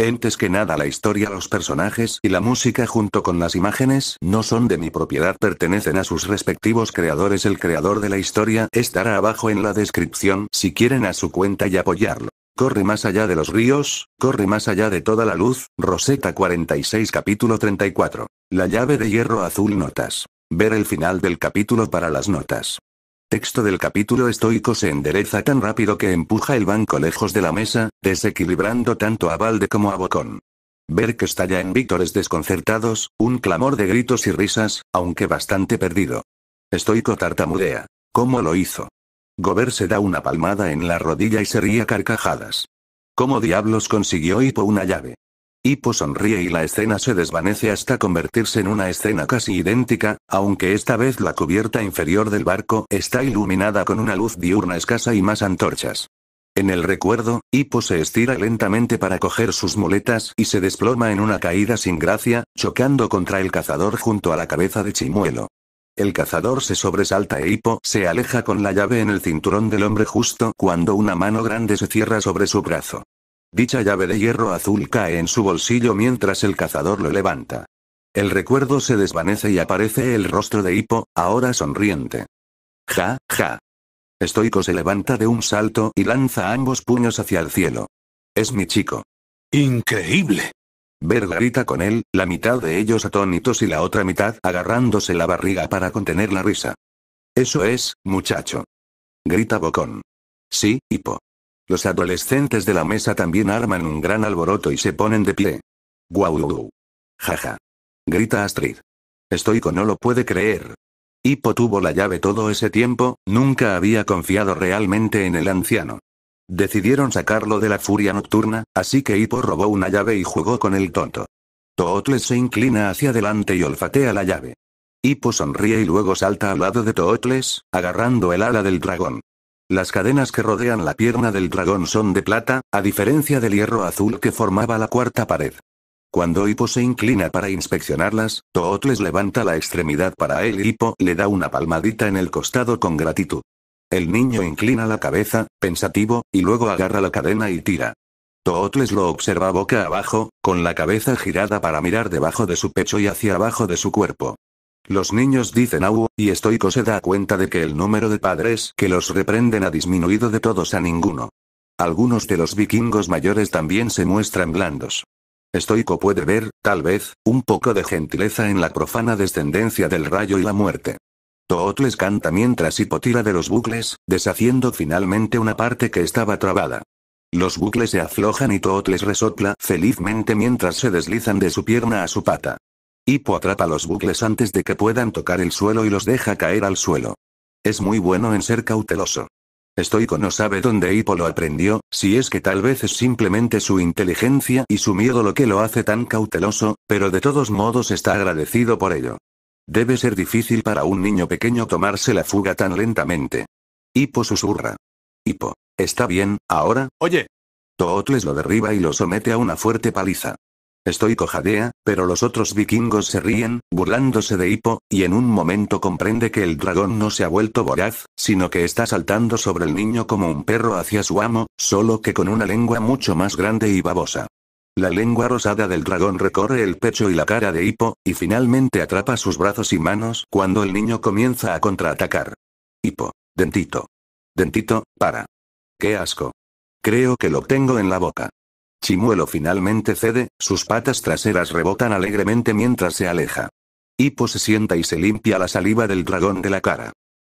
Entes que nada la historia, los personajes y la música junto con las imágenes no son de mi propiedad, pertenecen a sus respectivos creadores. El creador de la historia estará abajo en la descripción si quieren a su cuenta y apoyarlo. Corre más allá de los ríos, corre más allá de toda la luz, Rosetta 46 capítulo 34. La llave de hierro azul notas. Ver el final del capítulo para las notas texto del capítulo estoico se endereza tan rápido que empuja el banco lejos de la mesa, desequilibrando tanto a Valde como a Bocón. Ver que estalla en víctores desconcertados, un clamor de gritos y risas, aunque bastante perdido. Estoico tartamudea. ¿Cómo lo hizo? Gober se da una palmada en la rodilla y se ríe carcajadas. ¿Cómo diablos consiguió Hipo una llave? Hippo sonríe y la escena se desvanece hasta convertirse en una escena casi idéntica, aunque esta vez la cubierta inferior del barco está iluminada con una luz diurna escasa y más antorchas. En el recuerdo, Hippo se estira lentamente para coger sus muletas y se desploma en una caída sin gracia, chocando contra el cazador junto a la cabeza de Chimuelo. El cazador se sobresalta e Hippo se aleja con la llave en el cinturón del hombre justo cuando una mano grande se cierra sobre su brazo. Dicha llave de hierro azul cae en su bolsillo mientras el cazador lo levanta. El recuerdo se desvanece y aparece el rostro de Hippo, ahora sonriente. Ja, ja. Estoico se levanta de un salto y lanza ambos puños hacia el cielo. Es mi chico. Increíble. Verga grita con él, la mitad de ellos atónitos y la otra mitad agarrándose la barriga para contener la risa. Eso es, muchacho. Grita Bocón. Sí, Hippo. Los adolescentes de la mesa también arman un gran alboroto y se ponen de pie. ¡Guau! Jaja. Grita Astrid. Estoico no lo puede creer. Hippo tuvo la llave todo ese tiempo, nunca había confiado realmente en el anciano. Decidieron sacarlo de la furia nocturna, así que Hippo robó una llave y jugó con el tonto. Tootles se inclina hacia adelante y olfatea la llave. Hippo sonríe y luego salta al lado de Tootles, agarrando el ala del dragón. Las cadenas que rodean la pierna del dragón son de plata, a diferencia del hierro azul que formaba la cuarta pared. Cuando Hippo se inclina para inspeccionarlas, Tootles levanta la extremidad para él y Hippo le da una palmadita en el costado con gratitud. El niño inclina la cabeza, pensativo, y luego agarra la cadena y tira. Tootles lo observa boca abajo, con la cabeza girada para mirar debajo de su pecho y hacia abajo de su cuerpo. Los niños dicen au, y Estoico se da cuenta de que el número de padres que los reprenden ha disminuido de todos a ninguno. Algunos de los vikingos mayores también se muestran blandos. Estoico puede ver, tal vez, un poco de gentileza en la profana descendencia del rayo y la muerte. Tootles canta mientras hipotira de los bucles, deshaciendo finalmente una parte que estaba trabada. Los bucles se aflojan y Tootles resopla felizmente mientras se deslizan de su pierna a su pata. Hippo atrapa los bucles antes de que puedan tocar el suelo y los deja caer al suelo. Es muy bueno en ser cauteloso. Estoico no sabe dónde Hippo lo aprendió, si es que tal vez es simplemente su inteligencia y su miedo lo que lo hace tan cauteloso, pero de todos modos está agradecido por ello. Debe ser difícil para un niño pequeño tomarse la fuga tan lentamente. Hipo susurra. Hipo, Está bien, ahora. Oye. Tootles lo derriba y lo somete a una fuerte paliza. Estoy cojadea, pero los otros vikingos se ríen, burlándose de Hippo, y en un momento comprende que el dragón no se ha vuelto voraz, sino que está saltando sobre el niño como un perro hacia su amo, solo que con una lengua mucho más grande y babosa. La lengua rosada del dragón recorre el pecho y la cara de Hippo, y finalmente atrapa sus brazos y manos cuando el niño comienza a contraatacar. Hippo. Dentito. Dentito, para. ¡Qué asco! Creo que lo tengo en la boca. Chimuelo finalmente cede, sus patas traseras rebotan alegremente mientras se aleja. Hipo se sienta y se limpia la saliva del dragón de la cara.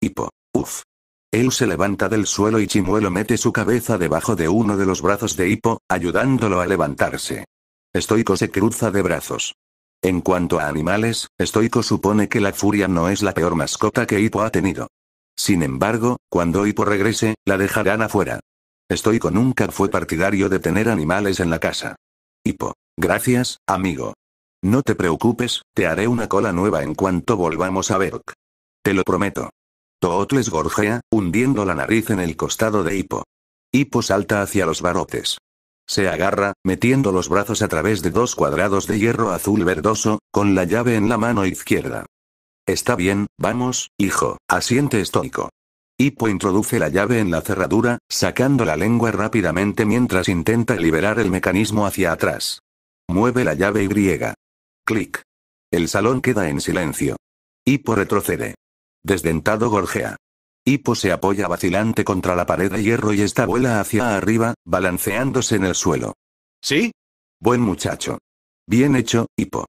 Hipo. Uf. Él se levanta del suelo y Chimuelo mete su cabeza debajo de uno de los brazos de Hippo, ayudándolo a levantarse. Estoico se cruza de brazos. En cuanto a animales, Estoico supone que la furia no es la peor mascota que Hippo ha tenido. Sin embargo, cuando Hipo regrese, la dejarán afuera. Estoy con nunca fue partidario de tener animales en la casa. Hipo. Gracias, amigo. No te preocupes, te haré una cola nueva en cuanto volvamos a Berk. Te lo prometo. Tootles gorjea, hundiendo la nariz en el costado de Hipo. Hipo salta hacia los barotes. Se agarra, metiendo los brazos a través de dos cuadrados de hierro azul verdoso, con la llave en la mano izquierda. Está bien, vamos, hijo, asiente estoico. Hippo introduce la llave en la cerradura, sacando la lengua rápidamente mientras intenta liberar el mecanismo hacia atrás. Mueve la llave y griega. Clic. El salón queda en silencio. Hippo retrocede. Desdentado gorjea. Hippo se apoya vacilante contra la pared de hierro y esta vuela hacia arriba, balanceándose en el suelo. ¿Sí? Buen muchacho. Bien hecho, Hippo.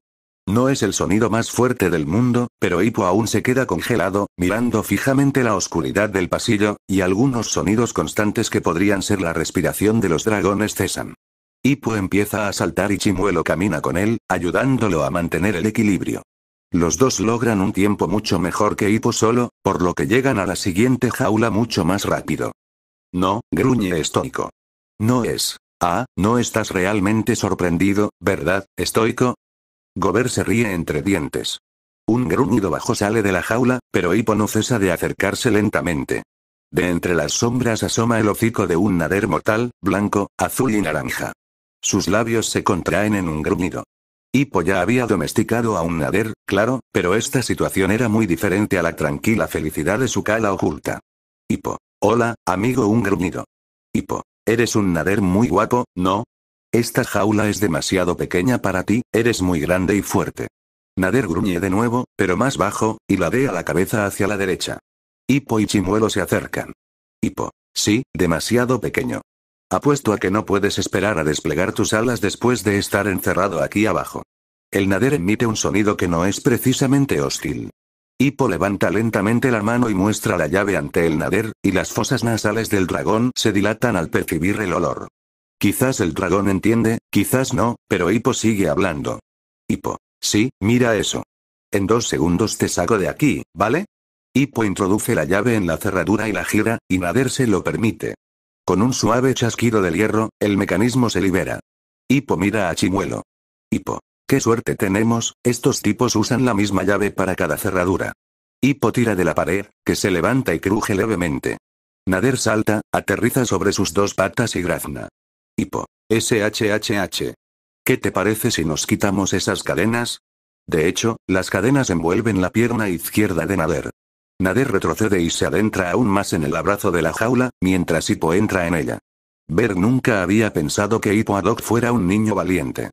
No es el sonido más fuerte del mundo, pero Hippo aún se queda congelado, mirando fijamente la oscuridad del pasillo, y algunos sonidos constantes que podrían ser la respiración de los dragones cesan. Hippo empieza a saltar y Chimuelo camina con él, ayudándolo a mantener el equilibrio. Los dos logran un tiempo mucho mejor que Hippo solo, por lo que llegan a la siguiente jaula mucho más rápido. No, gruñe estoico. No es. Ah, no estás realmente sorprendido, ¿verdad, estoico? Gober se ríe entre dientes. Un gruñido bajo sale de la jaula, pero Hipo no cesa de acercarse lentamente. De entre las sombras asoma el hocico de un nader mortal, blanco, azul y naranja. Sus labios se contraen en un gruñido. Hippo ya había domesticado a un nader, claro, pero esta situación era muy diferente a la tranquila felicidad de su cala oculta. Hippo. Hola, amigo, un gruñido. Hippo. Eres un nader muy guapo, ¿no? Esta jaula es demasiado pequeña para ti, eres muy grande y fuerte. Nader gruñe de nuevo, pero más bajo, y ladea la cabeza hacia la derecha. Hipo y Chimuelo se acercan. Hipo. Sí, demasiado pequeño. Apuesto a que no puedes esperar a desplegar tus alas después de estar encerrado aquí abajo. El nader emite un sonido que no es precisamente hostil. Hippo levanta lentamente la mano y muestra la llave ante el nader, y las fosas nasales del dragón se dilatan al percibir el olor. Quizás el dragón entiende, quizás no, pero Hippo sigue hablando. Hippo. Sí, mira eso. En dos segundos te saco de aquí, ¿vale? Hippo introduce la llave en la cerradura y la gira, y Nader se lo permite. Con un suave chasquido del hierro, el mecanismo se libera. Hippo mira a Chimuelo. Hippo. Qué suerte tenemos, estos tipos usan la misma llave para cada cerradura. Hippo tira de la pared, que se levanta y cruje levemente. Nader salta, aterriza sobre sus dos patas y grazna. Hipo. SHHH. ¿Qué te parece si nos quitamos esas cadenas? De hecho, las cadenas envuelven la pierna izquierda de Nader. Nader retrocede y se adentra aún más en el abrazo de la jaula, mientras Hippo entra en ella. Ver nunca había pensado que Hippo Adok fuera un niño valiente.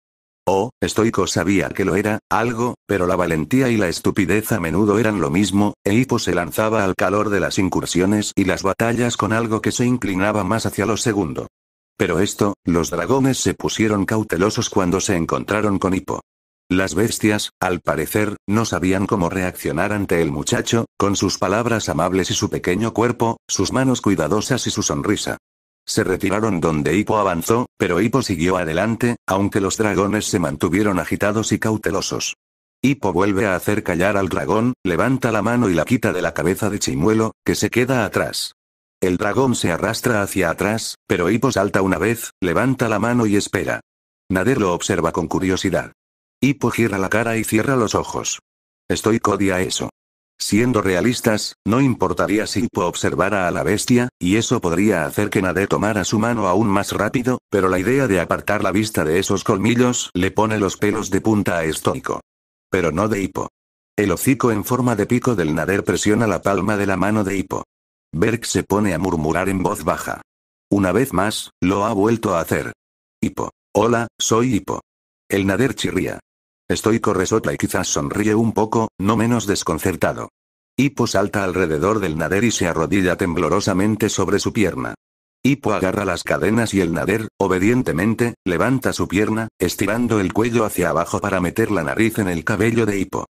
Oh, Estoico sabía que lo era, algo, pero la valentía y la estupidez a menudo eran lo mismo, e Hippo se lanzaba al calor de las incursiones y las batallas con algo que se inclinaba más hacia lo segundo. Pero esto, los dragones se pusieron cautelosos cuando se encontraron con Hippo. Las bestias, al parecer, no sabían cómo reaccionar ante el muchacho, con sus palabras amables y su pequeño cuerpo, sus manos cuidadosas y su sonrisa. Se retiraron donde Hippo avanzó, pero Hippo siguió adelante, aunque los dragones se mantuvieron agitados y cautelosos. Hippo vuelve a hacer callar al dragón, levanta la mano y la quita de la cabeza de Chimuelo, que se queda atrás. El dragón se arrastra hacia atrás, pero Hippo salta una vez, levanta la mano y espera. Nader lo observa con curiosidad. Hippo gira la cara y cierra los ojos. Estoy codia eso. Siendo realistas, no importaría si Hippo observara a la bestia, y eso podría hacer que Nader tomara su mano aún más rápido, pero la idea de apartar la vista de esos colmillos le pone los pelos de punta a Estónico. Pero no de Hippo. El hocico en forma de pico del Nader presiona la palma de la mano de Hippo. Berg se pone a murmurar en voz baja. Una vez más, lo ha vuelto a hacer. Hipo. Hola, soy Hipo. El nader chirría. Estoy corresota y quizás sonríe un poco, no menos desconcertado. Hipo salta alrededor del nader y se arrodilla temblorosamente sobre su pierna. Hipo agarra las cadenas y el nader, obedientemente, levanta su pierna, estirando el cuello hacia abajo para meter la nariz en el cabello de Hipo.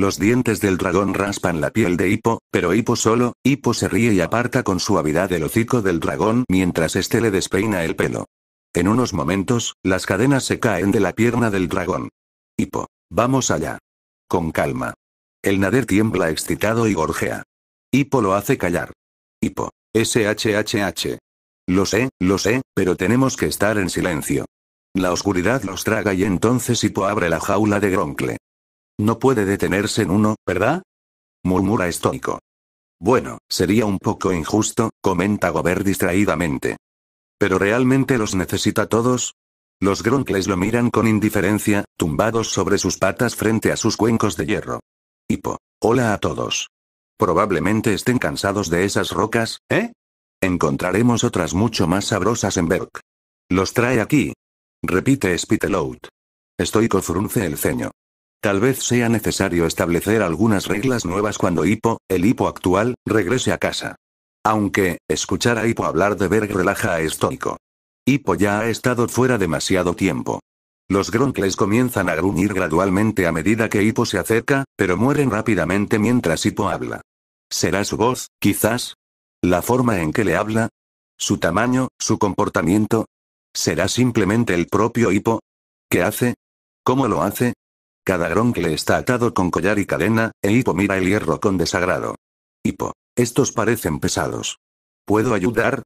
Los dientes del dragón raspan la piel de Hippo, pero Hipo solo, Hipo se ríe y aparta con suavidad el hocico del dragón mientras este le despeina el pelo. En unos momentos, las cadenas se caen de la pierna del dragón. Hipo, Vamos allá. Con calma. El nader tiembla excitado y gorjea. Hipo lo hace callar. Hippo. SHHH. Lo sé, lo sé, pero tenemos que estar en silencio. La oscuridad los traga y entonces Hippo abre la jaula de Gronkle. No puede detenerse en uno, ¿verdad? murmura estoico. Bueno, sería un poco injusto, comenta Gobert distraídamente. Pero realmente los necesita todos, los gronkles lo miran con indiferencia, tumbados sobre sus patas frente a sus cuencos de hierro. Hipo. Hola a todos. Probablemente estén cansados de esas rocas, ¿eh? Encontraremos otras mucho más sabrosas en Berk. Los trae aquí. Repite Spitelout. Estoico frunce el ceño. Tal vez sea necesario establecer algunas reglas nuevas cuando Hippo, el Hippo actual, regrese a casa. Aunque, escuchar a Hippo hablar de Berg relaja a estoico. Hippo ya ha estado fuera demasiado tiempo. Los gronkles comienzan a gruñir gradualmente a medida que Hippo se acerca, pero mueren rápidamente mientras Hippo habla. ¿Será su voz, quizás? ¿La forma en que le habla? ¿Su tamaño, su comportamiento? ¿Será simplemente el propio Hippo? ¿Qué hace? ¿Cómo lo hace? Cada groncle está atado con collar y cadena, e Hipo mira el hierro con desagrado. Hipo, Estos parecen pesados. ¿Puedo ayudar?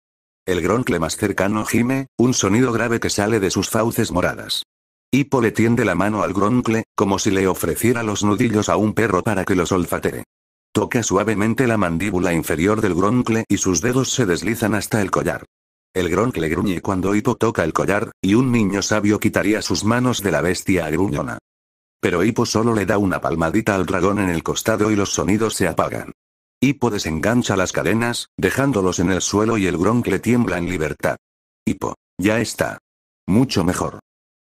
El groncle más cercano gime, un sonido grave que sale de sus fauces moradas. Hipo le tiende la mano al groncle, como si le ofreciera los nudillos a un perro para que los olfatee. Toca suavemente la mandíbula inferior del groncle y sus dedos se deslizan hasta el collar. El groncle gruñe cuando Hipo toca el collar, y un niño sabio quitaría sus manos de la bestia gruñona. Pero Hippo solo le da una palmadita al dragón en el costado y los sonidos se apagan. Hippo desengancha las cadenas, dejándolos en el suelo y el groncle tiembla en libertad. Hippo. Ya está. Mucho mejor.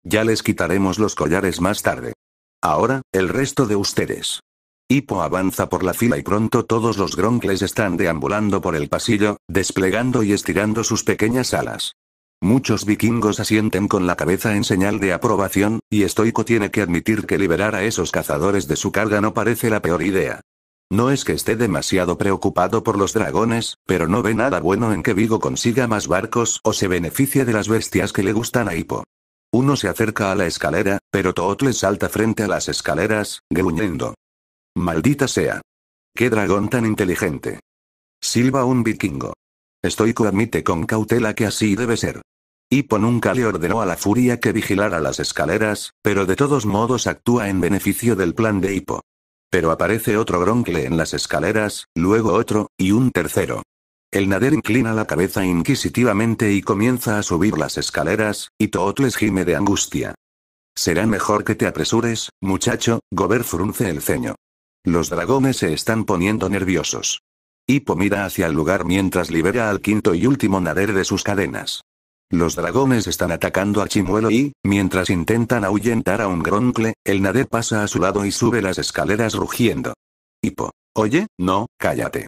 Ya les quitaremos los collares más tarde. Ahora, el resto de ustedes. Hippo avanza por la fila y pronto todos los groncles están deambulando por el pasillo, desplegando y estirando sus pequeñas alas. Muchos vikingos asienten con la cabeza en señal de aprobación, y Stoico tiene que admitir que liberar a esos cazadores de su carga no parece la peor idea. No es que esté demasiado preocupado por los dragones, pero no ve nada bueno en que Vigo consiga más barcos o se beneficie de las bestias que le gustan a Hippo. Uno se acerca a la escalera, pero Toot le salta frente a las escaleras, gruñendo. Maldita sea. Qué dragón tan inteligente. Silva un vikingo. Estoico admite con cautela que así debe ser. Hippo nunca le ordenó a la furia que vigilara las escaleras, pero de todos modos actúa en beneficio del plan de Hipo. Pero aparece otro Gronkle en las escaleras, luego otro, y un tercero. El Nader inclina la cabeza inquisitivamente y comienza a subir las escaleras, y les gime de angustia. Será mejor que te apresures, muchacho, Gober frunce el ceño. Los dragones se están poniendo nerviosos. Hippo mira hacia el lugar mientras libera al quinto y último Nader de sus cadenas. Los dragones están atacando a Chimuelo y, mientras intentan ahuyentar a un groncle, el Nader pasa a su lado y sube las escaleras rugiendo. Hipo. Oye, no, cállate.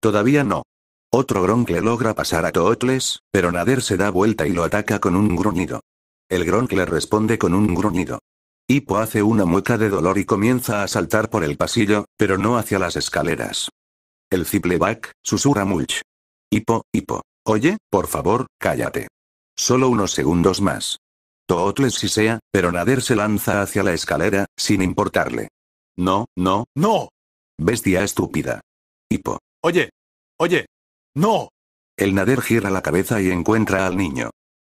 Todavía no. Otro groncle logra pasar a Tootles, pero Nader se da vuelta y lo ataca con un gruñido. El groncle responde con un gruñido. Hipo hace una mueca de dolor y comienza a saltar por el pasillo, pero no hacia las escaleras. El cipleback, susurra Mulch. Hipo, Hippo. Oye, por favor, cállate. Solo unos segundos más. Tootles si sea, pero Nader se lanza hacia la escalera, sin importarle. No, no, no. Bestia estúpida. Hipo. Oye. Oye. No. El Nader gira la cabeza y encuentra al niño.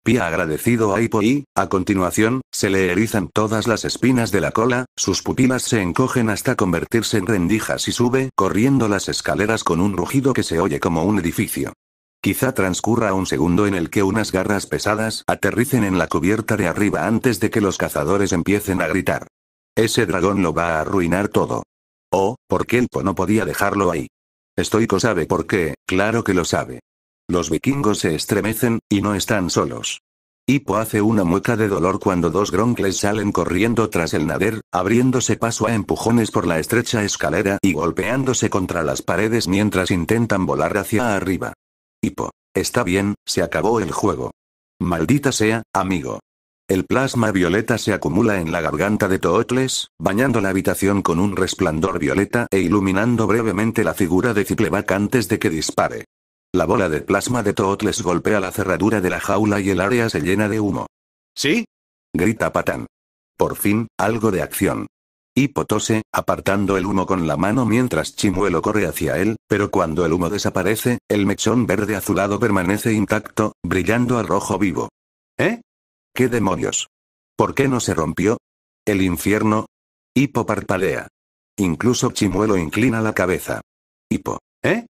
Pia agradecido a Hippo y, a continuación, se le erizan todas las espinas de la cola, sus pupilas se encogen hasta convertirse en rendijas y sube corriendo las escaleras con un rugido que se oye como un edificio. Quizá transcurra un segundo en el que unas garras pesadas aterricen en la cubierta de arriba antes de que los cazadores empiecen a gritar. Ese dragón lo va a arruinar todo. Oh, porque Po no podía dejarlo ahí. Estoico sabe por qué, claro que lo sabe. Los vikingos se estremecen, y no están solos. Hipo hace una mueca de dolor cuando dos gronkles salen corriendo tras el nader, abriéndose paso a empujones por la estrecha escalera y golpeándose contra las paredes mientras intentan volar hacia arriba. «Hipo, Está bien, se acabó el juego. Maldita sea, amigo. El plasma violeta se acumula en la garganta de Tootles, bañando la habitación con un resplandor violeta e iluminando brevemente la figura de Ziplevac antes de que dispare. La bola de plasma de Tootles golpea la cerradura de la jaula y el área se llena de humo. ¿Sí? grita Patán. Por fin, algo de acción. Hipo tose, apartando el humo con la mano mientras Chimuelo corre hacia él, pero cuando el humo desaparece, el mechón verde azulado permanece intacto, brillando a rojo vivo. ¿Eh? ¿Qué demonios? ¿Por qué no se rompió? ¿El infierno? Hipo parpadea. Incluso Chimuelo inclina la cabeza. Hipo. ¿Eh?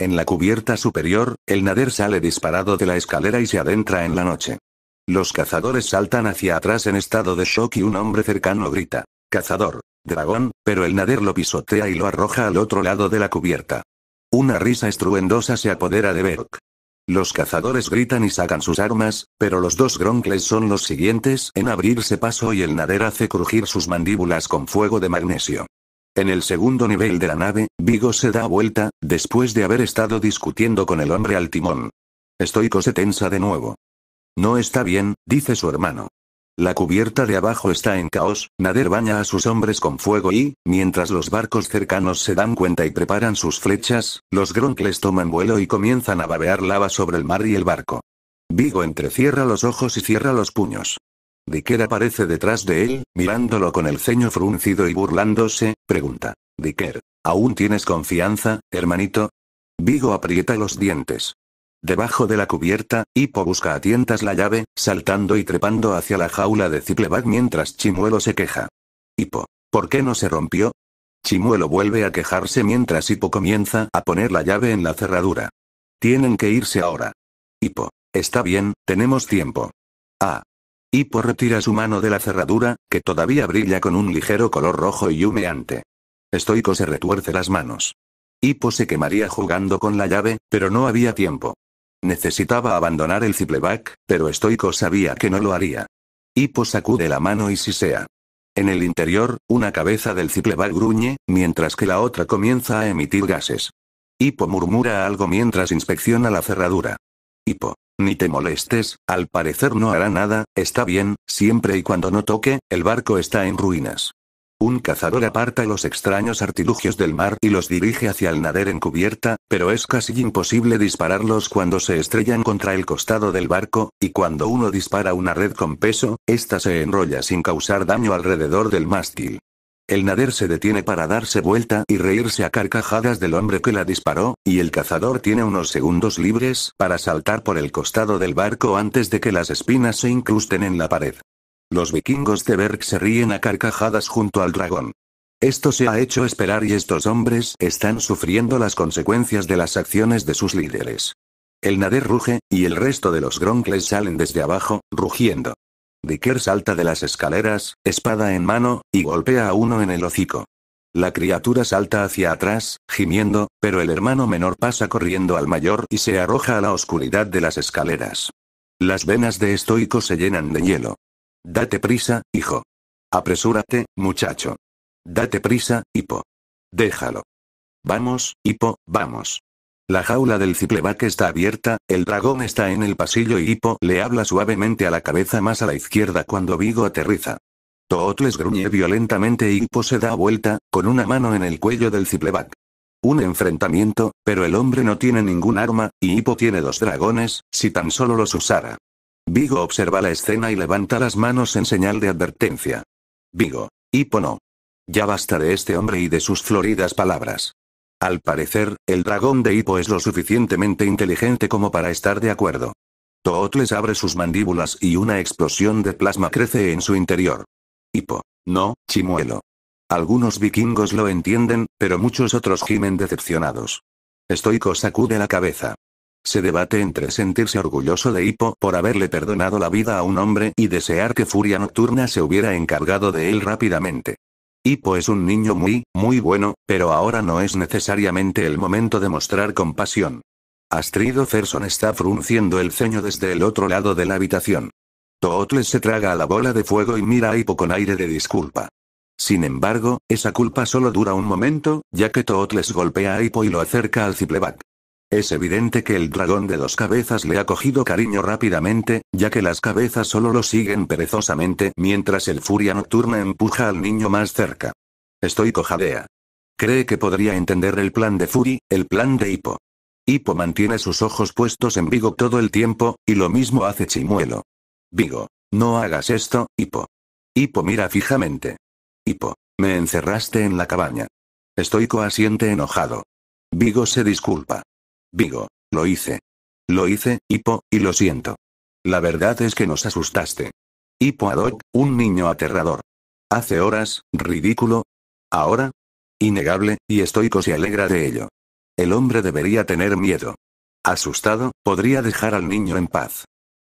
En la cubierta superior, el nader sale disparado de la escalera y se adentra en la noche. Los cazadores saltan hacia atrás en estado de shock y un hombre cercano grita. Cazador dragón, pero el nader lo pisotea y lo arroja al otro lado de la cubierta. Una risa estruendosa se apodera de Berk. Los cazadores gritan y sacan sus armas, pero los dos gronkles son los siguientes en abrirse paso y el nader hace crujir sus mandíbulas con fuego de magnesio. En el segundo nivel de la nave, Vigo se da vuelta, después de haber estado discutiendo con el hombre al timón. Estoy se tensa de nuevo. No está bien, dice su hermano. La cubierta de abajo está en caos, Nader baña a sus hombres con fuego y, mientras los barcos cercanos se dan cuenta y preparan sus flechas, los gronkles toman vuelo y comienzan a babear lava sobre el mar y el barco. Vigo entrecierra los ojos y cierra los puños. Diker aparece detrás de él, mirándolo con el ceño fruncido y burlándose, pregunta. Diker. ¿aún tienes confianza, hermanito? Vigo aprieta los dientes. Debajo de la cubierta, Hippo busca a tientas la llave, saltando y trepando hacia la jaula de Cicleback mientras Chimuelo se queja. Hippo, ¿por qué no se rompió? Chimuelo vuelve a quejarse mientras Hippo comienza a poner la llave en la cerradura. Tienen que irse ahora. Hippo, está bien, tenemos tiempo. Ah. Hippo retira su mano de la cerradura, que todavía brilla con un ligero color rojo y humeante. Estoico se retuerce las manos. Hippo se quemaría jugando con la llave, pero no había tiempo. Necesitaba abandonar el cipleback, pero Stoico sabía que no lo haría. Hippo sacude la mano y si sea. En el interior, una cabeza del cipleback gruñe, mientras que la otra comienza a emitir gases. Hippo murmura algo mientras inspecciona la cerradura. Hippo, ni te molestes, al parecer no hará nada, está bien, siempre y cuando no toque, el barco está en ruinas. Un cazador aparta los extraños artilugios del mar y los dirige hacia el nader en cubierta, pero es casi imposible dispararlos cuando se estrellan contra el costado del barco, y cuando uno dispara una red con peso, ésta se enrolla sin causar daño alrededor del mástil. El nader se detiene para darse vuelta y reírse a carcajadas del hombre que la disparó, y el cazador tiene unos segundos libres para saltar por el costado del barco antes de que las espinas se incrusten en la pared. Los vikingos de Berg se ríen a carcajadas junto al dragón. Esto se ha hecho esperar y estos hombres están sufriendo las consecuencias de las acciones de sus líderes. El nader ruge, y el resto de los gronkles salen desde abajo, rugiendo. Dicker salta de las escaleras, espada en mano, y golpea a uno en el hocico. La criatura salta hacia atrás, gimiendo, pero el hermano menor pasa corriendo al mayor y se arroja a la oscuridad de las escaleras. Las venas de estoico se llenan de hielo. Date prisa, hijo. Apresúrate, muchacho. Date prisa, hipo. Déjalo. Vamos, hipo, vamos. La jaula del cipleback está abierta, el dragón está en el pasillo y Hippo le habla suavemente a la cabeza más a la izquierda cuando Vigo aterriza. Tootles gruñe violentamente y Hipo se da vuelta, con una mano en el cuello del cipleback. Un enfrentamiento, pero el hombre no tiene ningún arma, y Hippo tiene dos dragones, si tan solo los usara. Vigo observa la escena y levanta las manos en señal de advertencia. Vigo. Hipo no. Ya basta de este hombre y de sus floridas palabras. Al parecer, el dragón de Hipo es lo suficientemente inteligente como para estar de acuerdo. Tootles abre sus mandíbulas y una explosión de plasma crece en su interior. Hipo. No, chimuelo. Algunos vikingos lo entienden, pero muchos otros gimen decepcionados. Estoico sacude la cabeza. Se debate entre sentirse orgulloso de Hippo por haberle perdonado la vida a un hombre y desear que Furia Nocturna se hubiera encargado de él rápidamente. Hippo es un niño muy, muy bueno, pero ahora no es necesariamente el momento de mostrar compasión. Astrid Ferson está frunciendo el ceño desde el otro lado de la habitación. Tootles se traga a la bola de fuego y mira a Hippo con aire de disculpa. Sin embargo, esa culpa solo dura un momento, ya que Tootles golpea a Hippo y lo acerca al Cipleback. Es evidente que el dragón de dos cabezas le ha cogido cariño rápidamente, ya que las cabezas solo lo siguen perezosamente mientras el furia nocturna empuja al niño más cerca. Estoy cojadea. Cree que podría entender el plan de Fury, el plan de Hippo. Hippo mantiene sus ojos puestos en Vigo todo el tiempo, y lo mismo hace Chimuelo. Vigo. No hagas esto, Hippo. Hippo mira fijamente. Hippo. Me encerraste en la cabaña. Estoy coasiente enojado. Vigo se disculpa. Vigo, lo hice. Lo hice, Hipo, y lo siento. La verdad es que nos asustaste. Hipo Adoc, un niño aterrador. Hace horas, ridículo. Ahora. Innegable, y Estoico se alegra de ello. El hombre debería tener miedo. Asustado, podría dejar al niño en paz.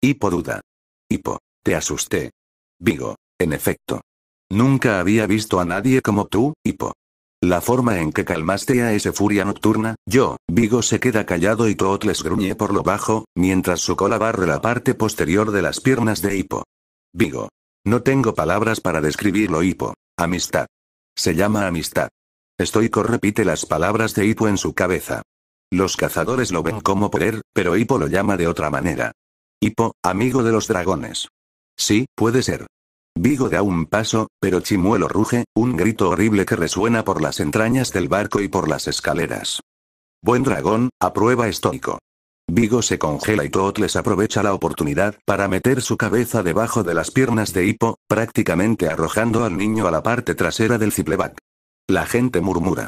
Hipo duda. Hipo, te asusté. Vigo, en efecto. Nunca había visto a nadie como tú, Hipo. La forma en que calmaste a ese furia nocturna, yo, Vigo se queda callado y Toot les gruñe por lo bajo, mientras su cola barre la parte posterior de las piernas de Hippo. Vigo. No tengo palabras para describirlo Hippo. Amistad. Se llama amistad. Stoico repite las palabras de Hippo en su cabeza. Los cazadores lo ven como poder, pero Hippo lo llama de otra manera. Hippo, amigo de los dragones. Sí, puede ser, Vigo da un paso, pero Chimuelo ruge, un grito horrible que resuena por las entrañas del barco y por las escaleras. Buen dragón, aprueba estoico. Vigo se congela y Tootles aprovecha la oportunidad para meter su cabeza debajo de las piernas de Hippo, prácticamente arrojando al niño a la parte trasera del cipleback. La gente murmura.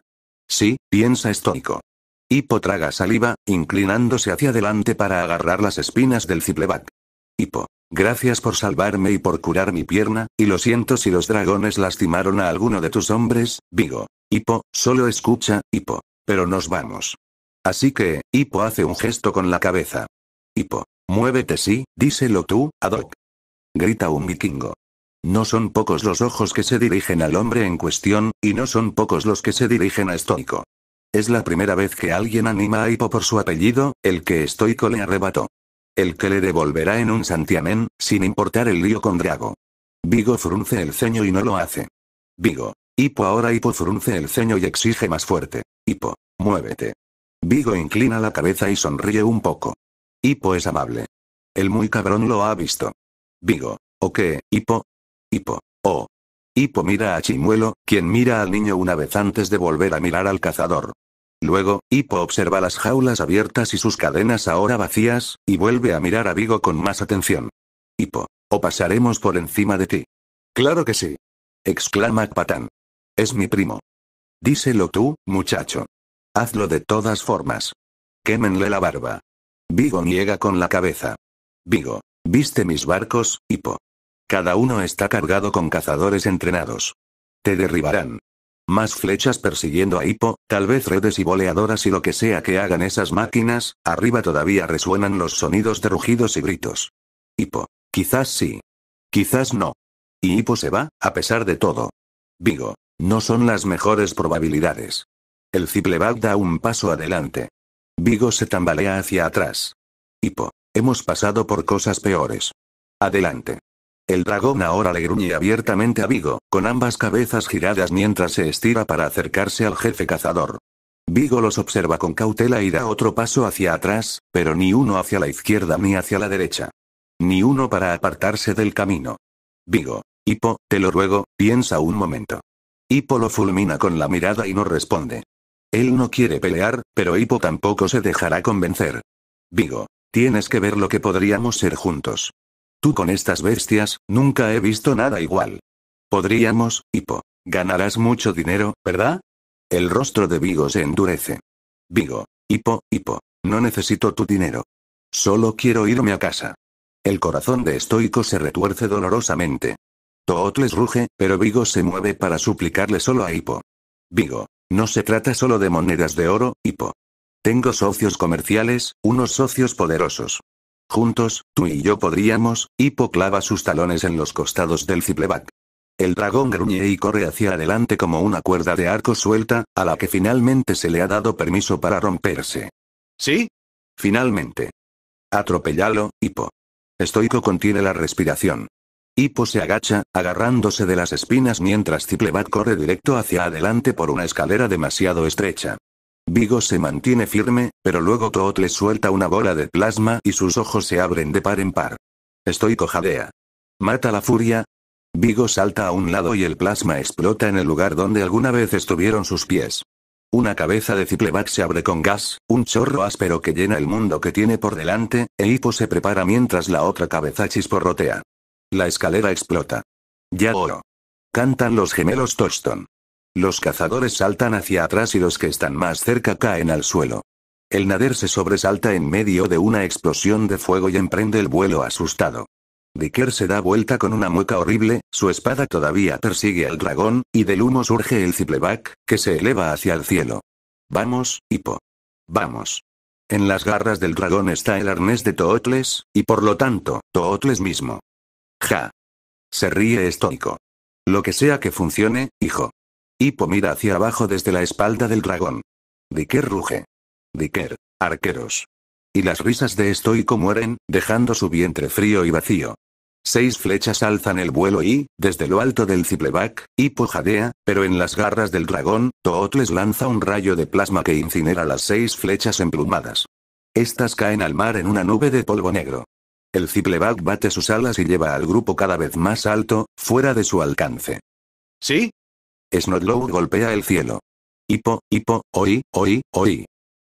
Sí, piensa estoico. Hippo traga saliva, inclinándose hacia adelante para agarrar las espinas del cipleback. Hippo. Gracias por salvarme y por curar mi pierna, y lo siento si los dragones lastimaron a alguno de tus hombres, Vigo. Hipo, solo escucha, Hipo. Pero nos vamos. Así que, Hipo hace un gesto con la cabeza. Hipo, muévete sí, díselo tú, Adok. Grita un vikingo. No son pocos los ojos que se dirigen al hombre en cuestión, y no son pocos los que se dirigen a Estoico. Es la primera vez que alguien anima a Hipo por su apellido, el que Estoico le arrebató. El que le devolverá en un santiamén, sin importar el lío con Drago. Vigo frunce el ceño y no lo hace. Vigo. Hipo ahora Hipo frunce el ceño y exige más fuerte. Hipo. Muévete. Vigo inclina la cabeza y sonríe un poco. Hipo es amable. El muy cabrón lo ha visto. Vigo. ¿O qué, Hipo? Hipo. Oh. Hipo mira a Chimuelo, quien mira al niño una vez antes de volver a mirar al cazador. Luego, Hippo observa las jaulas abiertas y sus cadenas ahora vacías, y vuelve a mirar a Vigo con más atención. Hippo, o pasaremos por encima de ti. Claro que sí. Exclama Patán. Es mi primo. Díselo tú, muchacho. Hazlo de todas formas. Quémenle la barba. Vigo niega con la cabeza. Vigo, viste mis barcos, Hippo. Cada uno está cargado con cazadores entrenados. Te derribarán, más flechas persiguiendo a Hippo, tal vez redes y boleadoras y lo que sea que hagan esas máquinas, arriba todavía resuenan los sonidos de rugidos y gritos. Hippo. Quizás sí. Quizás no. Y Hippo se va, a pesar de todo. Vigo. No son las mejores probabilidades. El Cipleback da un paso adelante. Vigo se tambalea hacia atrás. Hippo. Hemos pasado por cosas peores. Adelante. El dragón ahora le gruñe abiertamente a Vigo, con ambas cabezas giradas mientras se estira para acercarse al jefe cazador. Vigo los observa con cautela y da otro paso hacia atrás, pero ni uno hacia la izquierda ni hacia la derecha. Ni uno para apartarse del camino. Vigo. Hipo, te lo ruego, piensa un momento. Hipo lo fulmina con la mirada y no responde. Él no quiere pelear, pero Hipo tampoco se dejará convencer. Vigo. Tienes que ver lo que podríamos ser juntos. Tú con estas bestias, nunca he visto nada igual. Podríamos, Hipo. Ganarás mucho dinero, ¿verdad? El rostro de Vigo se endurece. Vigo, Hipo, Hipo, no necesito tu dinero. Solo quiero irme a casa. El corazón de Estoico se retuerce dolorosamente. Tootles ruge, pero Vigo se mueve para suplicarle solo a Hipo. Vigo, no se trata solo de monedas de oro, Hipo. Tengo socios comerciales, unos socios poderosos. Juntos, tú y yo podríamos, Hippo clava sus talones en los costados del cipleback. El dragón gruñe y corre hacia adelante como una cuerda de arco suelta, a la que finalmente se le ha dado permiso para romperse. ¿Sí? Finalmente. Atropellalo, Hippo. Estoico contiene la respiración. Hippo se agacha, agarrándose de las espinas mientras Cipleback corre directo hacia adelante por una escalera demasiado estrecha. Vigo se mantiene firme, pero luego Toot le suelta una bola de plasma y sus ojos se abren de par en par. Estoy cojadea. Mata la furia. Vigo salta a un lado y el plasma explota en el lugar donde alguna vez estuvieron sus pies. Una cabeza de Ciplevac se abre con gas, un chorro áspero que llena el mundo que tiene por delante, e Hippo se prepara mientras la otra cabeza chisporrotea. La escalera explota. Ya oro. Cantan los gemelos Touchstone. Los cazadores saltan hacia atrás y los que están más cerca caen al suelo. El nader se sobresalta en medio de una explosión de fuego y emprende el vuelo asustado. Dicker se da vuelta con una mueca horrible, su espada todavía persigue al dragón, y del humo surge el cipleback, que se eleva hacia el cielo. Vamos, hipo, Vamos. En las garras del dragón está el arnés de Tootles, y por lo tanto, Tootles mismo. Ja. Se ríe estoico. Lo que sea que funcione, hijo. Hippo mira hacia abajo desde la espalda del dragón. Diker ruge. Diker, arqueros. Y las risas de Estoico mueren, dejando su vientre frío y vacío. Seis flechas alzan el vuelo y, desde lo alto del cipleback, Hippo jadea, pero en las garras del dragón, Tootles lanza un rayo de plasma que incinera las seis flechas emplumadas. Estas caen al mar en una nube de polvo negro. El cipleback bate sus alas y lleva al grupo cada vez más alto, fuera de su alcance. ¿Sí? Snodlow golpea el cielo. Hipo, hipo, oí, oí, oí.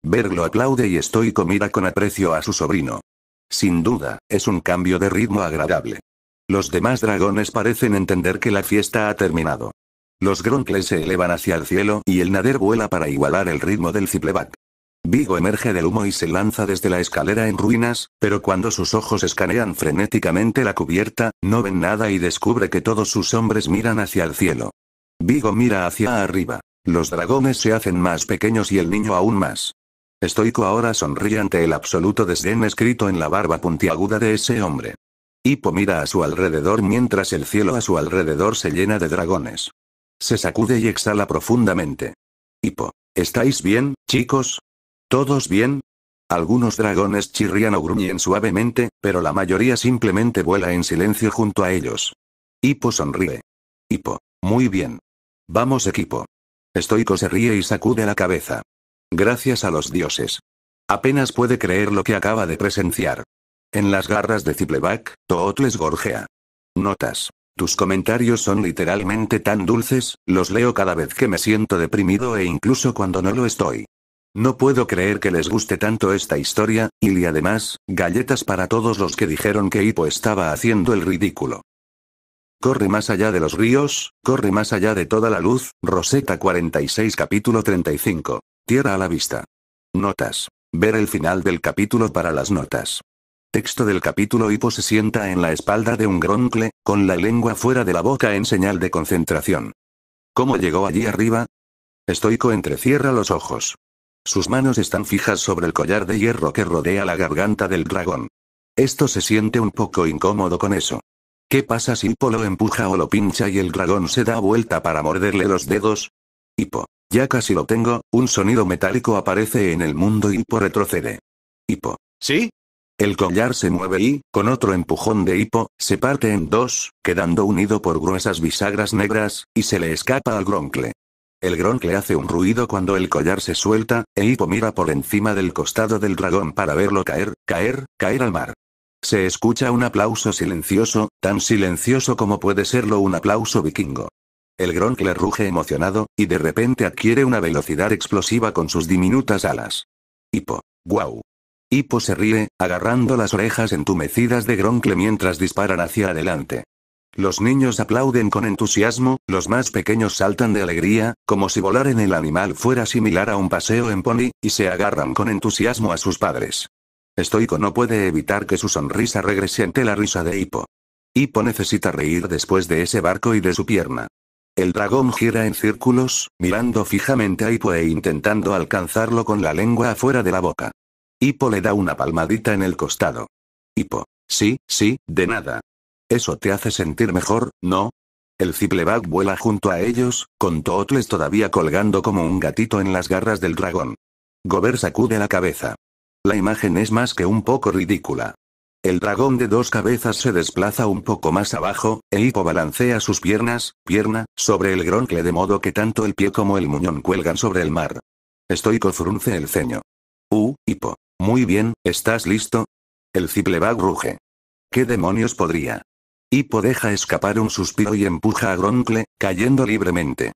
verlo aplaude y estoy comida con aprecio a su sobrino. Sin duda, es un cambio de ritmo agradable. Los demás dragones parecen entender que la fiesta ha terminado. Los gronkles se elevan hacia el cielo y el nader vuela para igualar el ritmo del cipleback. Vigo emerge del humo y se lanza desde la escalera en ruinas, pero cuando sus ojos escanean frenéticamente la cubierta, no ven nada y descubre que todos sus hombres miran hacia el cielo. Vigo mira hacia arriba. Los dragones se hacen más pequeños y el niño aún más. Estoico ahora sonríe ante el absoluto desdén escrito en la barba puntiaguda de ese hombre. Hipo mira a su alrededor mientras el cielo a su alrededor se llena de dragones. Se sacude y exhala profundamente. Hipo, ¿estáis bien, chicos? ¿Todos bien? Algunos dragones chirrían o gruñen suavemente, pero la mayoría simplemente vuela en silencio junto a ellos. Hipo sonríe. Hipo, muy bien. Vamos equipo. Estoico se ríe y sacude la cabeza. Gracias a los dioses. Apenas puede creer lo que acaba de presenciar. En las garras de Cipleback, Tootles gorjea. Notas. Tus comentarios son literalmente tan dulces, los leo cada vez que me siento deprimido e incluso cuando no lo estoy. No puedo creer que les guste tanto esta historia, y además, galletas para todos los que dijeron que Hippo estaba haciendo el ridículo. Corre más allá de los ríos, corre más allá de toda la luz, Rosetta 46 capítulo 35. Tierra a la vista. Notas. Ver el final del capítulo para las notas. Texto del capítulo Hipo pues se sienta en la espalda de un groncle, con la lengua fuera de la boca en señal de concentración. ¿Cómo llegó allí arriba? Estoico entrecierra los ojos. Sus manos están fijas sobre el collar de hierro que rodea la garganta del dragón. Esto se siente un poco incómodo con eso. ¿Qué pasa si Hippo lo empuja o lo pincha y el dragón se da vuelta para morderle los dedos? Hipo, Ya casi lo tengo, un sonido metálico aparece en el mundo y Hippo retrocede. Hipo, ¿Sí? El collar se mueve y, con otro empujón de hipo, se parte en dos, quedando unido por gruesas bisagras negras, y se le escapa al groncle. El groncle hace un ruido cuando el collar se suelta, e hipo mira por encima del costado del dragón para verlo caer, caer, caer al mar. Se escucha un aplauso silencioso, tan silencioso como puede serlo un aplauso vikingo. El Gronkle ruge emocionado, y de repente adquiere una velocidad explosiva con sus diminutas alas. Hipo. Guau. Hipo se ríe, agarrando las orejas entumecidas de Gronkle mientras disparan hacia adelante. Los niños aplauden con entusiasmo, los más pequeños saltan de alegría, como si volar en el animal fuera similar a un paseo en pony, y se agarran con entusiasmo a sus padres. Estoico no puede evitar que su sonrisa regrese ante la risa de Hippo. Hippo necesita reír después de ese barco y de su pierna. El dragón gira en círculos, mirando fijamente a Hippo e intentando alcanzarlo con la lengua afuera de la boca. Hippo le da una palmadita en el costado. Hippo. Sí, sí, de nada. Eso te hace sentir mejor, ¿no? El Cipleback vuela junto a ellos, con Tootles todavía colgando como un gatito en las garras del dragón. Gober sacude la cabeza. La imagen es más que un poco ridícula. El dragón de dos cabezas se desplaza un poco más abajo, e Hipo balancea sus piernas, pierna, sobre el groncle de modo que tanto el pie como el muñón cuelgan sobre el mar. Estoico frunce el ceño. Uh, Hipo. Muy bien, ¿estás listo? El Ciplebag ruge. ¿Qué demonios podría? Hipo deja escapar un suspiro y empuja a Groncle, cayendo libremente.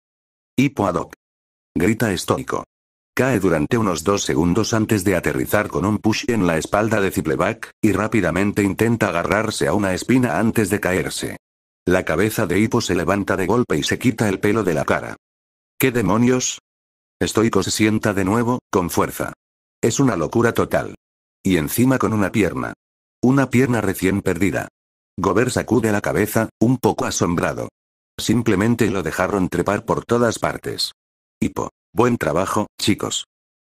Hippo ad Grita estoico. Cae durante unos dos segundos antes de aterrizar con un push en la espalda de Zipleback, y rápidamente intenta agarrarse a una espina antes de caerse. La cabeza de Hippo se levanta de golpe y se quita el pelo de la cara. ¿Qué demonios? Estoico se sienta de nuevo, con fuerza. Es una locura total. Y encima con una pierna. Una pierna recién perdida. Gober sacude la cabeza, un poco asombrado. Simplemente lo dejaron trepar por todas partes. Hipo. Buen trabajo, chicos.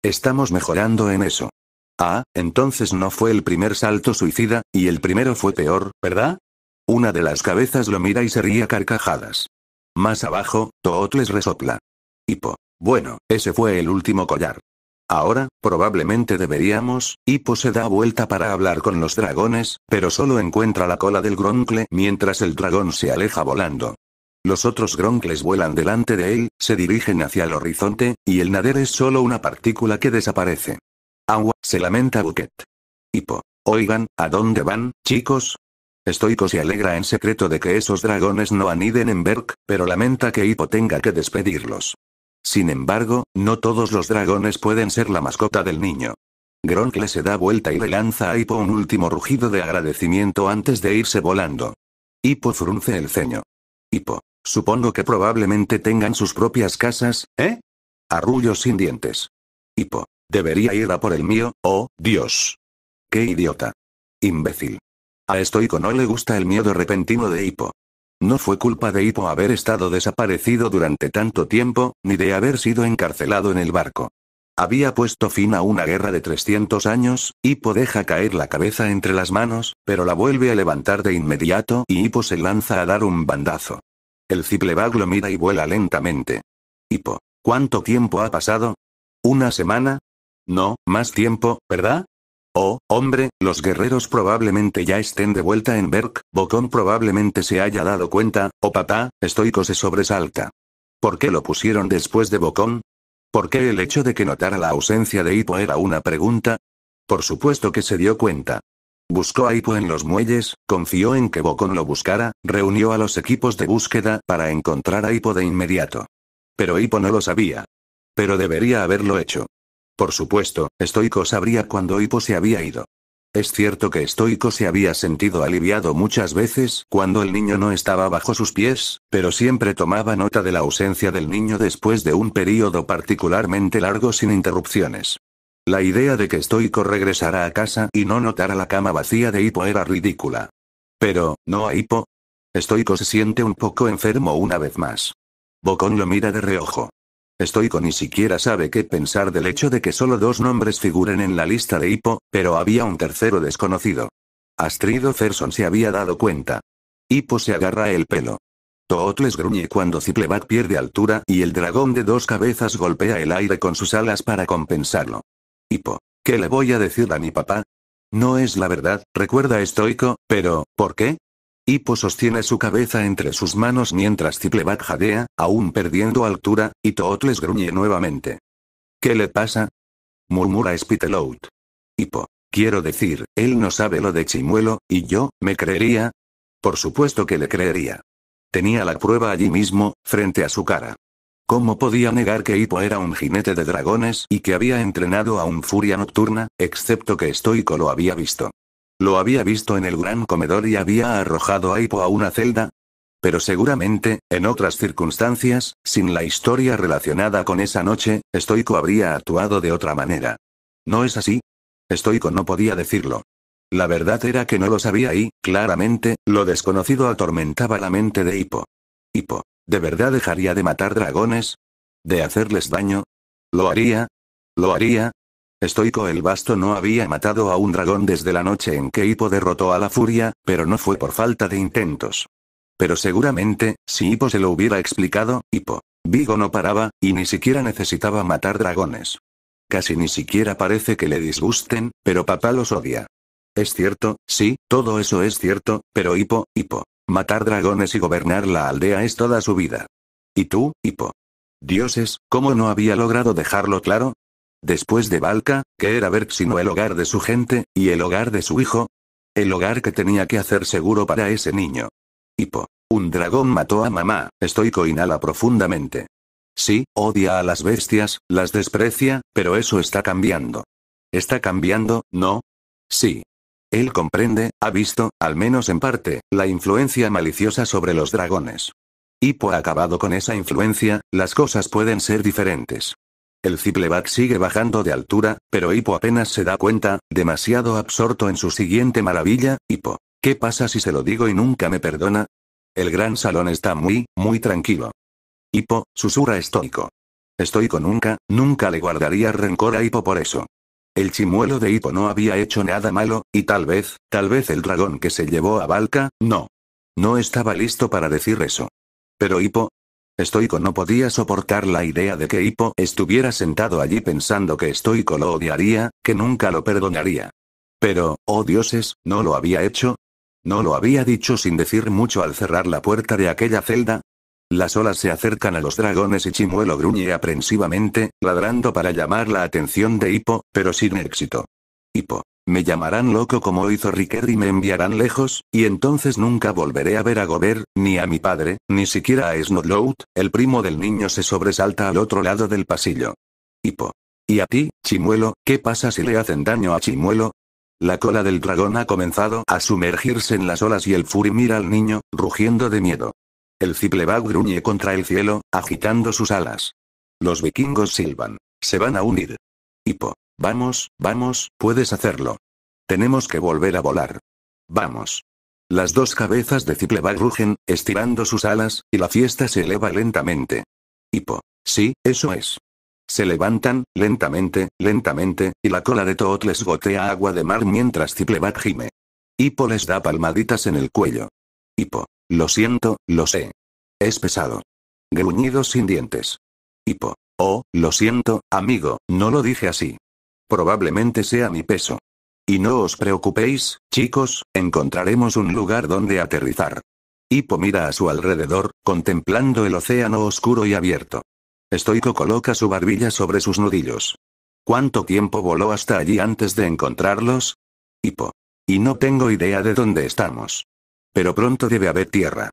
Estamos mejorando en eso. Ah, entonces no fue el primer salto suicida, y el primero fue peor, ¿verdad? Una de las cabezas lo mira y se ría carcajadas. Más abajo, Toot les resopla. Hipo. Bueno, ese fue el último collar. Ahora, probablemente deberíamos, Hippo se da vuelta para hablar con los dragones, pero solo encuentra la cola del gronkle mientras el dragón se aleja volando. Los otros gronkles vuelan delante de él, se dirigen hacia el horizonte, y el nader es solo una partícula que desaparece. Agua, se lamenta Bucket. Hipo. Oigan, ¿a dónde van, chicos? Estoico se alegra en secreto de que esos dragones no aniden en Berk, pero lamenta que Hipo tenga que despedirlos. Sin embargo, no todos los dragones pueden ser la mascota del niño. Gronkle se da vuelta y le lanza a Hippo un último rugido de agradecimiento antes de irse volando. Hipo frunce el ceño. Hipo. Supongo que probablemente tengan sus propias casas, ¿eh? Arrullos sin dientes. Hipo. Debería ir a por el mío, oh, Dios. Qué idiota. Imbécil. A Estoico no le gusta el miedo repentino de Hipo. No fue culpa de Hipo haber estado desaparecido durante tanto tiempo, ni de haber sido encarcelado en el barco. Había puesto fin a una guerra de 300 años, Hipo deja caer la cabeza entre las manos, pero la vuelve a levantar de inmediato y Hipo se lanza a dar un bandazo. El Ciplebag lo mira y vuela lentamente. Hipo. ¿Cuánto tiempo ha pasado? ¿Una semana? No, más tiempo, ¿verdad? Oh, hombre, los guerreros probablemente ya estén de vuelta en Berk, Bocón probablemente se haya dado cuenta, o oh papá, Estoico se sobresalta. ¿Por qué lo pusieron después de Bocón? ¿Por qué el hecho de que notara la ausencia de Hipo era una pregunta? Por supuesto que se dio cuenta. Buscó a Ipo pues en los muelles, confió en que Bocon lo buscara, reunió a los equipos de búsqueda para encontrar a Ipo de inmediato. Pero Hipo no lo sabía. Pero debería haberlo hecho. Por supuesto, Estoico sabría cuando Hippo se había ido. Es cierto que Estoico se había sentido aliviado muchas veces cuando el niño no estaba bajo sus pies, pero siempre tomaba nota de la ausencia del niño después de un período particularmente largo sin interrupciones. La idea de que Stoico regresara a casa y no notara la cama vacía de Hippo era ridícula. Pero, ¿no a Hippo? Stoico se siente un poco enfermo una vez más. Bocón lo mira de reojo. Stoico ni siquiera sabe qué pensar del hecho de que solo dos nombres figuren en la lista de Hippo, pero había un tercero desconocido. Astrido Ferson se había dado cuenta. Hippo se agarra el pelo. Tootles gruñe cuando Ciplevac pierde altura y el dragón de dos cabezas golpea el aire con sus alas para compensarlo. «Hipo, ¿qué le voy a decir a mi papá? No es la verdad, recuerda estoico, pero, ¿por qué? Hipo sostiene su cabeza entre sus manos mientras Tipleback jadea, aún perdiendo altura, y Tootles gruñe nuevamente. ¿Qué le pasa? murmura Spitelout. «Hipo, Quiero decir, él no sabe lo de Chimuelo, y yo, ¿me creería? Por supuesto que le creería. Tenía la prueba allí mismo, frente a su cara. ¿Cómo podía negar que Hippo era un jinete de dragones y que había entrenado a un furia nocturna, excepto que Stoico lo había visto? Lo había visto en el gran comedor y había arrojado a Hippo a una celda. Pero seguramente, en otras circunstancias, sin la historia relacionada con esa noche, Stoico habría actuado de otra manera. ¿No es así? Stoico no podía decirlo. La verdad era que no lo sabía y, claramente, lo desconocido atormentaba la mente de Hippo. Hippo. ¿De verdad dejaría de matar dragones? ¿De hacerles daño? ¿Lo haría? ¿Lo haría? Estoico el basto no había matado a un dragón desde la noche en que Hippo derrotó a la furia, pero no fue por falta de intentos. Pero seguramente, si Hippo se lo hubiera explicado, Hippo. Vigo no paraba, y ni siquiera necesitaba matar dragones. Casi ni siquiera parece que le disgusten, pero papá los odia. Es cierto, sí, todo eso es cierto, pero Hippo, Hippo, Matar dragones y gobernar la aldea es toda su vida. ¿Y tú, Hipo? Dioses, ¿cómo no había logrado dejarlo claro? Después de Valka, ¿qué era ver sino el hogar de su gente, y el hogar de su hijo. El hogar que tenía que hacer seguro para ese niño. Hipo. Un dragón mató a mamá, Estoy coinala profundamente. Sí, odia a las bestias, las desprecia, pero eso está cambiando. ¿Está cambiando, no? Sí. Él comprende, ha visto, al menos en parte, la influencia maliciosa sobre los dragones. Hipo ha acabado con esa influencia, las cosas pueden ser diferentes. El Cipleback sigue bajando de altura, pero Hipo apenas se da cuenta, demasiado absorto en su siguiente maravilla, Hippo. ¿Qué pasa si se lo digo y nunca me perdona? El gran salón está muy, muy tranquilo. Hipo, susurra estoico. Estoico nunca, nunca le guardaría rencor a Hipo por eso. El chimuelo de Hippo no había hecho nada malo, y tal vez, tal vez el dragón que se llevó a Valka, no. No estaba listo para decir eso. Pero Hippo. Estoico no podía soportar la idea de que Hippo estuviera sentado allí pensando que Estoico lo odiaría, que nunca lo perdonaría. Pero, oh dioses, ¿no lo había hecho? ¿No lo había dicho sin decir mucho al cerrar la puerta de aquella celda? Las olas se acercan a los dragones y Chimuelo gruñe aprensivamente, ladrando para llamar la atención de Hippo, pero sin éxito. Hippo. Me llamarán loco como hizo Riker y me enviarán lejos, y entonces nunca volveré a ver a Gobert, ni a mi padre, ni siquiera a Snowload, el primo del niño se sobresalta al otro lado del pasillo. Hippo. ¿Y a ti, Chimuelo, qué pasa si le hacen daño a Chimuelo? La cola del dragón ha comenzado a sumergirse en las olas y el Fury mira al niño, rugiendo de miedo. El Ciplebag gruñe contra el cielo, agitando sus alas. Los vikingos silban. Se van a unir. Hipo. Vamos, vamos, puedes hacerlo. Tenemos que volver a volar. Vamos. Las dos cabezas de Ciplebag rugen, estirando sus alas, y la fiesta se eleva lentamente. Hipo. Sí, eso es. Se levantan, lentamente, lentamente, y la cola de Toot les gotea agua de mar mientras Ciplebag gime. Hipo les da palmaditas en el cuello. Hipo. Lo siento, lo sé. Es pesado. Gruñidos sin dientes. Hipo. Oh, lo siento, amigo, no lo dije así. Probablemente sea mi peso. Y no os preocupéis, chicos, encontraremos un lugar donde aterrizar. Hipo mira a su alrededor, contemplando el océano oscuro y abierto. Estoico coloca su barbilla sobre sus nudillos. ¿Cuánto tiempo voló hasta allí antes de encontrarlos? Hipo. Y no tengo idea de dónde estamos. Pero pronto debe haber tierra.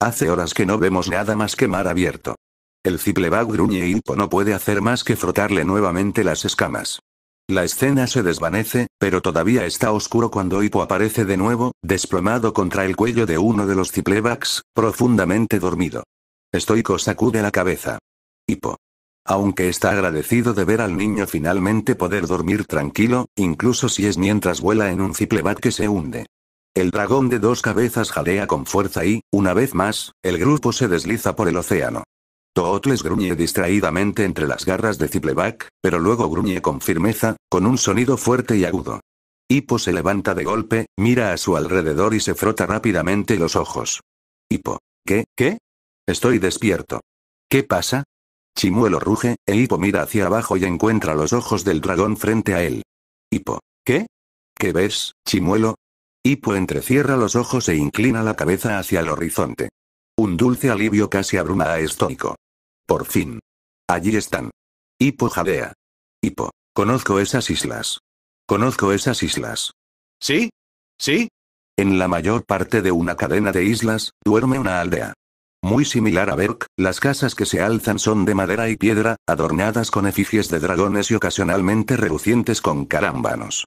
Hace horas que no vemos nada más que mar abierto. El Ciplebag gruñe y Hippo no puede hacer más que frotarle nuevamente las escamas. La escena se desvanece, pero todavía está oscuro cuando Hippo aparece de nuevo, desplomado contra el cuello de uno de los Ciplebacks, profundamente dormido. Estoico sacude la cabeza. Hippo. Aunque está agradecido de ver al niño finalmente poder dormir tranquilo, incluso si es mientras vuela en un Cipleback que se hunde. El dragón de dos cabezas jalea con fuerza y, una vez más, el grupo se desliza por el océano. Tootles gruñe distraídamente entre las garras de Zipleback, pero luego gruñe con firmeza, con un sonido fuerte y agudo. Hippo se levanta de golpe, mira a su alrededor y se frota rápidamente los ojos. Hippo. ¿Qué? ¿Qué? Estoy despierto. ¿Qué pasa? Chimuelo ruge, e Hippo mira hacia abajo y encuentra los ojos del dragón frente a él. Hippo. ¿Qué? ¿Qué ves, Chimuelo? Hipo entrecierra los ojos e inclina la cabeza hacia el horizonte. Un dulce alivio casi abruma a Estónico. Por fin. Allí están. Hipo jadea. Hipo. conozco esas islas. Conozco esas islas. ¿Sí? ¿Sí? En la mayor parte de una cadena de islas, duerme una aldea. Muy similar a Berk, las casas que se alzan son de madera y piedra, adornadas con efigies de dragones y ocasionalmente relucientes con carámbanos.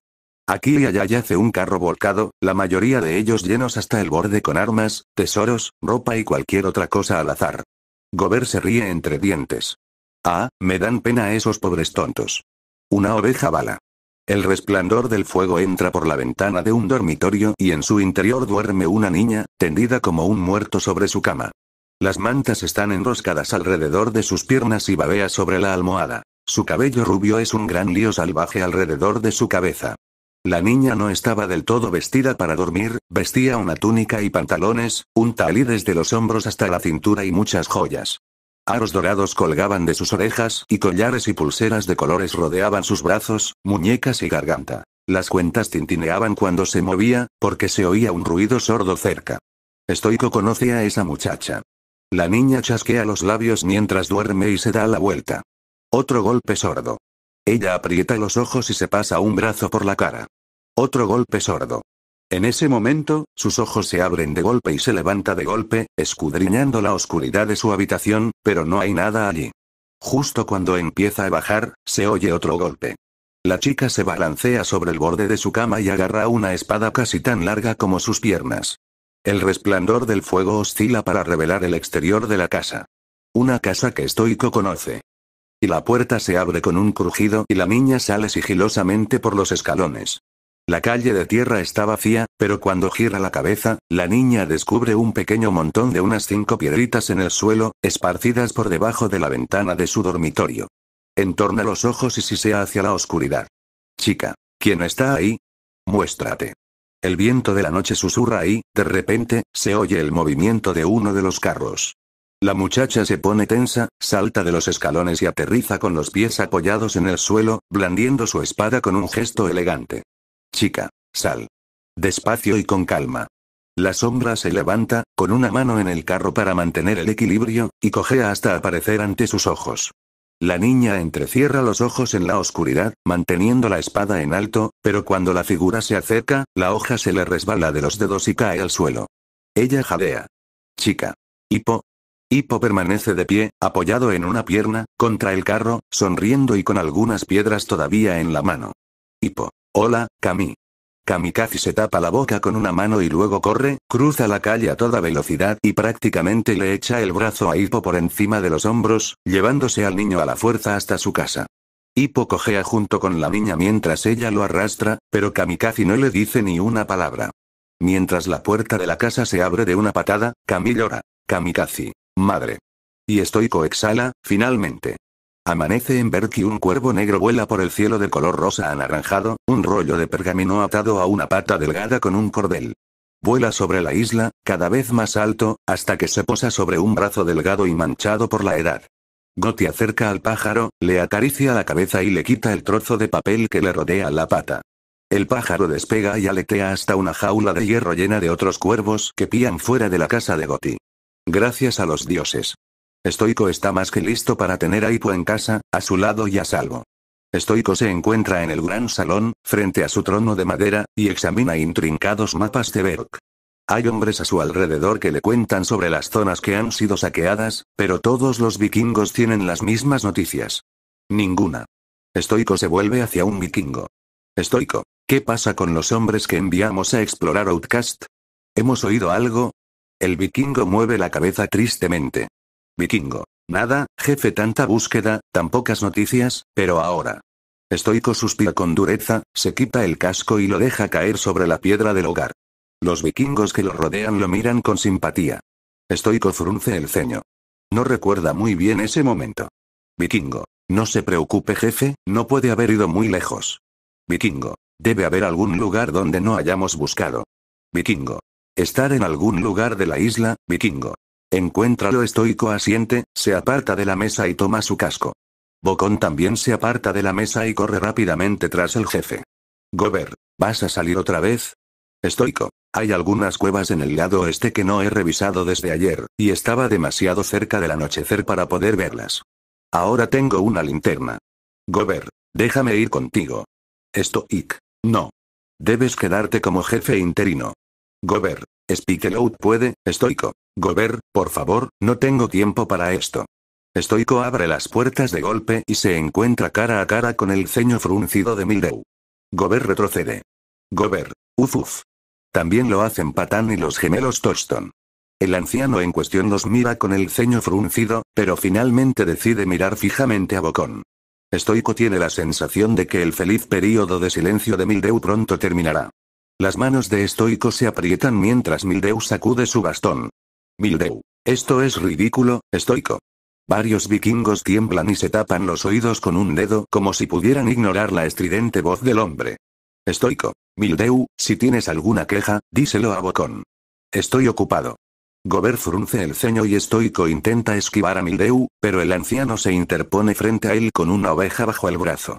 Aquí y allá yace un carro volcado, la mayoría de ellos llenos hasta el borde con armas, tesoros, ropa y cualquier otra cosa al azar. Gober se ríe entre dientes. Ah, me dan pena esos pobres tontos. Una oveja bala. El resplandor del fuego entra por la ventana de un dormitorio y en su interior duerme una niña, tendida como un muerto sobre su cama. Las mantas están enroscadas alrededor de sus piernas y babea sobre la almohada. Su cabello rubio es un gran lío salvaje alrededor de su cabeza. La niña no estaba del todo vestida para dormir, vestía una túnica y pantalones, un talí desde los hombros hasta la cintura y muchas joyas. Aros dorados colgaban de sus orejas y collares y pulseras de colores rodeaban sus brazos, muñecas y garganta. Las cuentas tintineaban cuando se movía, porque se oía un ruido sordo cerca. Estoico conoce a esa muchacha. La niña chasquea los labios mientras duerme y se da la vuelta. Otro golpe sordo. Ella aprieta los ojos y se pasa un brazo por la cara. Otro golpe sordo. En ese momento, sus ojos se abren de golpe y se levanta de golpe, escudriñando la oscuridad de su habitación, pero no hay nada allí. Justo cuando empieza a bajar, se oye otro golpe. La chica se balancea sobre el borde de su cama y agarra una espada casi tan larga como sus piernas. El resplandor del fuego oscila para revelar el exterior de la casa. Una casa que Estoico conoce. Y la puerta se abre con un crujido y la niña sale sigilosamente por los escalones. La calle de tierra está vacía, pero cuando gira la cabeza, la niña descubre un pequeño montón de unas cinco piedritas en el suelo, esparcidas por debajo de la ventana de su dormitorio. Entorna los ojos y sea hacia la oscuridad. Chica. ¿Quién está ahí? Muéstrate. El viento de la noche susurra y, de repente, se oye el movimiento de uno de los carros. La muchacha se pone tensa, salta de los escalones y aterriza con los pies apoyados en el suelo, blandiendo su espada con un gesto elegante. Chica, sal. Despacio y con calma. La sombra se levanta, con una mano en el carro para mantener el equilibrio, y cojea hasta aparecer ante sus ojos. La niña entrecierra los ojos en la oscuridad, manteniendo la espada en alto, pero cuando la figura se acerca, la hoja se le resbala de los dedos y cae al suelo. Ella jadea. Chica. Hipo. Hipo permanece de pie, apoyado en una pierna, contra el carro, sonriendo y con algunas piedras todavía en la mano. Hipo. Hola, Kami. Kamikaze se tapa la boca con una mano y luego corre, cruza la calle a toda velocidad y prácticamente le echa el brazo a Hippo por encima de los hombros, llevándose al niño a la fuerza hasta su casa. Hippo cojea junto con la niña mientras ella lo arrastra, pero Kamikaze no le dice ni una palabra. Mientras la puerta de la casa se abre de una patada, Kami llora. Kamikaze. Madre. Y estoy exhala, finalmente. Amanece en y un cuervo negro vuela por el cielo de color rosa anaranjado, un rollo de pergamino atado a una pata delgada con un cordel. Vuela sobre la isla, cada vez más alto, hasta que se posa sobre un brazo delgado y manchado por la edad. Gotti acerca al pájaro, le acaricia la cabeza y le quita el trozo de papel que le rodea la pata. El pájaro despega y aletea hasta una jaula de hierro llena de otros cuervos que pían fuera de la casa de Goti. Gracias a los dioses. Estoico está más que listo para tener a Ipo en casa, a su lado y a salvo. Estoico se encuentra en el gran salón, frente a su trono de madera, y examina intrincados mapas de Berk. Hay hombres a su alrededor que le cuentan sobre las zonas que han sido saqueadas, pero todos los vikingos tienen las mismas noticias. Ninguna. Estoico se vuelve hacia un vikingo. Estoico, ¿qué pasa con los hombres que enviamos a explorar Outcast? ¿Hemos oído algo? El vikingo mueve la cabeza tristemente. Vikingo. Nada, jefe, tanta búsqueda, tan pocas noticias, pero ahora. Estoico suspira con dureza, se quita el casco y lo deja caer sobre la piedra del hogar. Los vikingos que lo rodean lo miran con simpatía. Estoico frunce el ceño. No recuerda muy bien ese momento. Vikingo. No se preocupe jefe, no puede haber ido muy lejos. Vikingo. Debe haber algún lugar donde no hayamos buscado. Vikingo. Estar en algún lugar de la isla, vikingo. Encuéntralo estoico asiente, se aparta de la mesa y toma su casco. Bocón también se aparta de la mesa y corre rápidamente tras el jefe. Gober, ¿vas a salir otra vez? Estoico. Hay algunas cuevas en el lado este que no he revisado desde ayer, y estaba demasiado cerca del anochecer para poder verlas. Ahora tengo una linterna. Gober, déjame ir contigo. Estoic, No. Debes quedarte como jefe interino. Gober, out puede, estoico. Gober, por favor, no tengo tiempo para esto. Estoico abre las puertas de golpe y se encuentra cara a cara con el ceño fruncido de Mildew. Gober retrocede. Gober, uf uf. También lo hacen Patán y los gemelos Toston. El anciano en cuestión los mira con el ceño fruncido, pero finalmente decide mirar fijamente a Bocón. Estoico tiene la sensación de que el feliz período de silencio de Mildeu pronto terminará. Las manos de Estoico se aprietan mientras Mildeu sacude su bastón. Mildeu. Esto es ridículo, estoico. Varios vikingos tiemblan y se tapan los oídos con un dedo como si pudieran ignorar la estridente voz del hombre. Estoico. Mildeu, si tienes alguna queja, díselo a Bocón. Estoy ocupado. Gober frunce el ceño y Estoico intenta esquivar a Mildeu, pero el anciano se interpone frente a él con una oveja bajo el brazo.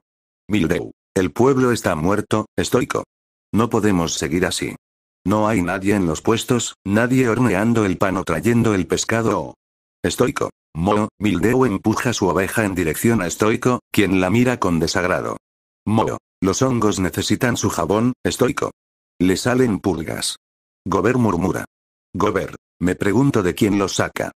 Mildeu. El pueblo está muerto, Estoico. No podemos seguir así. No hay nadie en los puestos, nadie horneando el pan o trayendo el pescado o... Estoico. Mo, Mildeu empuja su oveja en dirección a Estoico, quien la mira con desagrado. Mo, los hongos necesitan su jabón, Estoico. Le salen purgas. Gober murmura. Gober, me pregunto de quién los saca.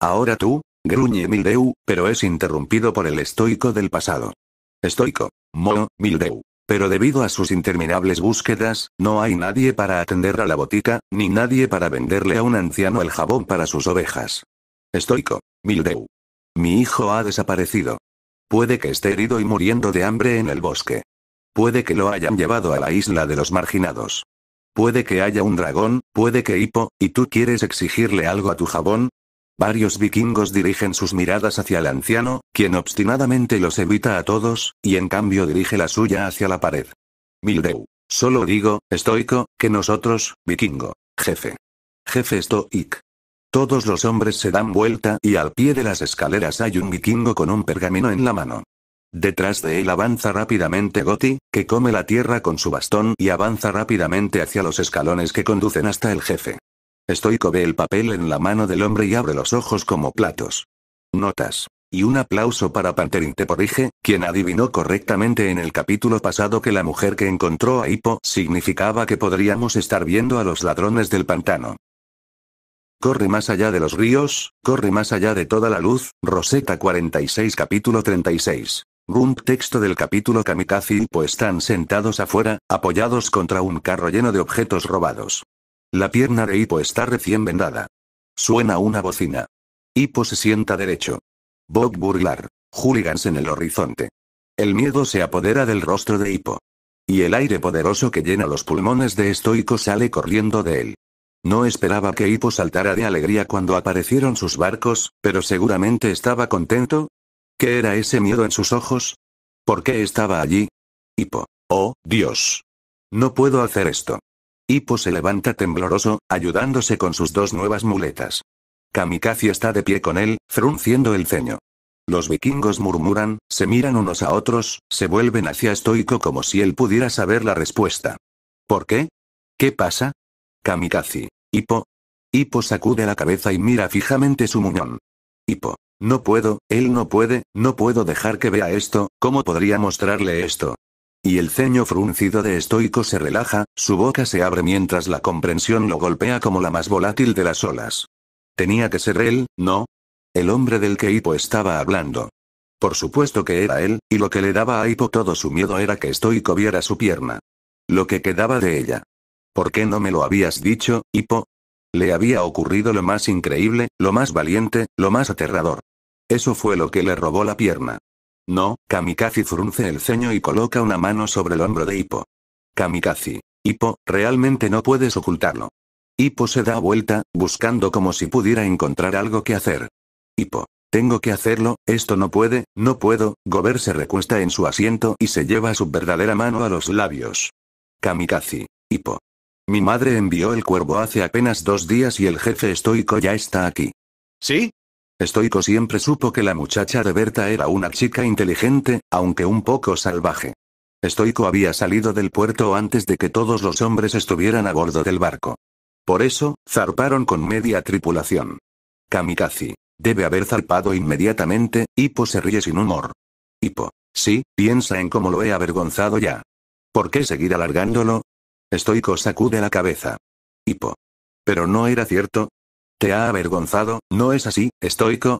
Ahora tú, gruñe Mildeu, pero es interrumpido por el Estoico del pasado. Estoico. Mo, Mildeu, pero debido a sus interminables búsquedas, no hay nadie para atender a la botica, ni nadie para venderle a un anciano el jabón para sus ovejas. Estoico. Mildeu. Mi hijo ha desaparecido. Puede que esté herido y muriendo de hambre en el bosque. Puede que lo hayan llevado a la isla de los marginados. Puede que haya un dragón, puede que hipo, y tú quieres exigirle algo a tu jabón, Varios vikingos dirigen sus miradas hacia el anciano, quien obstinadamente los evita a todos, y en cambio dirige la suya hacia la pared. Mildeu. Solo digo, estoico, que nosotros, vikingo. Jefe. Jefe estoic. Todos los hombres se dan vuelta y al pie de las escaleras hay un vikingo con un pergamino en la mano. Detrás de él avanza rápidamente Goti, que come la tierra con su bastón y avanza rápidamente hacia los escalones que conducen hasta el jefe. Estoico ve el papel en la mano del hombre y abre los ojos como platos. Notas. Y un aplauso para Panterin Teporige, quien adivinó correctamente en el capítulo pasado que la mujer que encontró a Hippo significaba que podríamos estar viendo a los ladrones del pantano. Corre más allá de los ríos, corre más allá de toda la luz, Rosetta 46 capítulo 36. Rump texto del capítulo Kamikaze Hippo están sentados afuera, apoyados contra un carro lleno de objetos robados. La pierna de Hippo está recién vendada. Suena una bocina. Hippo se sienta derecho. Bob burlar. Hooligans en el horizonte. El miedo se apodera del rostro de Hippo. Y el aire poderoso que llena los pulmones de estoico sale corriendo de él. No esperaba que Hippo saltara de alegría cuando aparecieron sus barcos, pero seguramente estaba contento. ¿Qué era ese miedo en sus ojos? ¿Por qué estaba allí? Hippo. Oh, Dios. No puedo hacer esto. Hippo se levanta tembloroso, ayudándose con sus dos nuevas muletas. Kamikaze está de pie con él, frunciendo el ceño. Los vikingos murmuran, se miran unos a otros, se vuelven hacia Estoico como si él pudiera saber la respuesta. ¿Por qué? ¿Qué pasa? Kamikaze. Hippo. Hippo sacude la cabeza y mira fijamente su muñón. Hippo. No puedo, él no puede, no puedo dejar que vea esto, ¿cómo podría mostrarle esto? Y el ceño fruncido de estoico se relaja, su boca se abre mientras la comprensión lo golpea como la más volátil de las olas. Tenía que ser él, ¿no? El hombre del que Hipo estaba hablando. Por supuesto que era él, y lo que le daba a Hippo todo su miedo era que estoico viera su pierna. Lo que quedaba de ella. ¿Por qué no me lo habías dicho, Hipo? Le había ocurrido lo más increíble, lo más valiente, lo más aterrador. Eso fue lo que le robó la pierna. No, Kamikaze frunce el ceño y coloca una mano sobre el hombro de Hippo. Kamikaze. Hippo, realmente no puedes ocultarlo. Hippo se da vuelta, buscando como si pudiera encontrar algo que hacer. Hippo. Tengo que hacerlo, esto no puede, no puedo, Gober se recuesta en su asiento y se lleva su verdadera mano a los labios. Kamikaze. Hippo. Mi madre envió el cuervo hace apenas dos días y el jefe estoico ya está aquí. ¿Sí? Estoico siempre supo que la muchacha de Berta era una chica inteligente, aunque un poco salvaje. Estoico había salido del puerto antes de que todos los hombres estuvieran a bordo del barco. Por eso, zarparon con media tripulación. Kamikaze. Debe haber zarpado inmediatamente, Hippo se ríe sin humor. Hippo. Sí, piensa en cómo lo he avergonzado ya. ¿Por qué seguir alargándolo? Estoico sacude la cabeza. Hippo. Pero no era cierto, ¿Te ha avergonzado, no es así, estoico?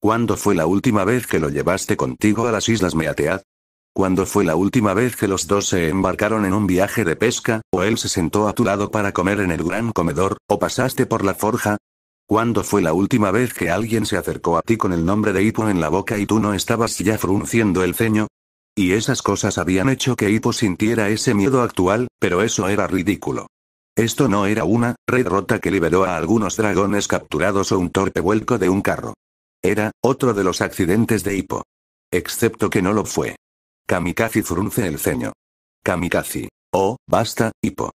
¿Cuándo fue la última vez que lo llevaste contigo a las Islas Meatead? ¿Cuándo fue la última vez que los dos se embarcaron en un viaje de pesca, o él se sentó a tu lado para comer en el gran comedor, o pasaste por la forja? ¿Cuándo fue la última vez que alguien se acercó a ti con el nombre de Hippo en la boca y tú no estabas ya frunciendo el ceño? Y esas cosas habían hecho que Hippo sintiera ese miedo actual, pero eso era ridículo. Esto no era una red rota que liberó a algunos dragones capturados o un torpe vuelco de un carro. Era otro de los accidentes de Hippo. Excepto que no lo fue. Kamikaze frunce el ceño. Kamikaze. Oh, basta, Hippo.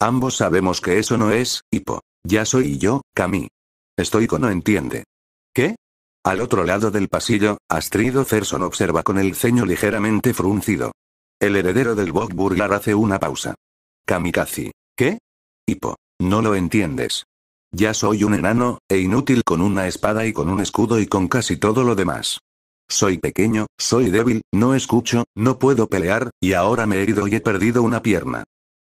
Ambos sabemos que eso no es, Hippo. Ya soy yo, Kami. con no entiende. ¿Qué? Al otro lado del pasillo, Astrido Cerson observa con el ceño ligeramente fruncido. El heredero del Burlar hace una pausa. Kamikaze. ¿Qué? No lo entiendes. Ya soy un enano, e inútil con una espada y con un escudo y con casi todo lo demás. Soy pequeño, soy débil, no escucho, no puedo pelear, y ahora me he ido y he perdido una pierna.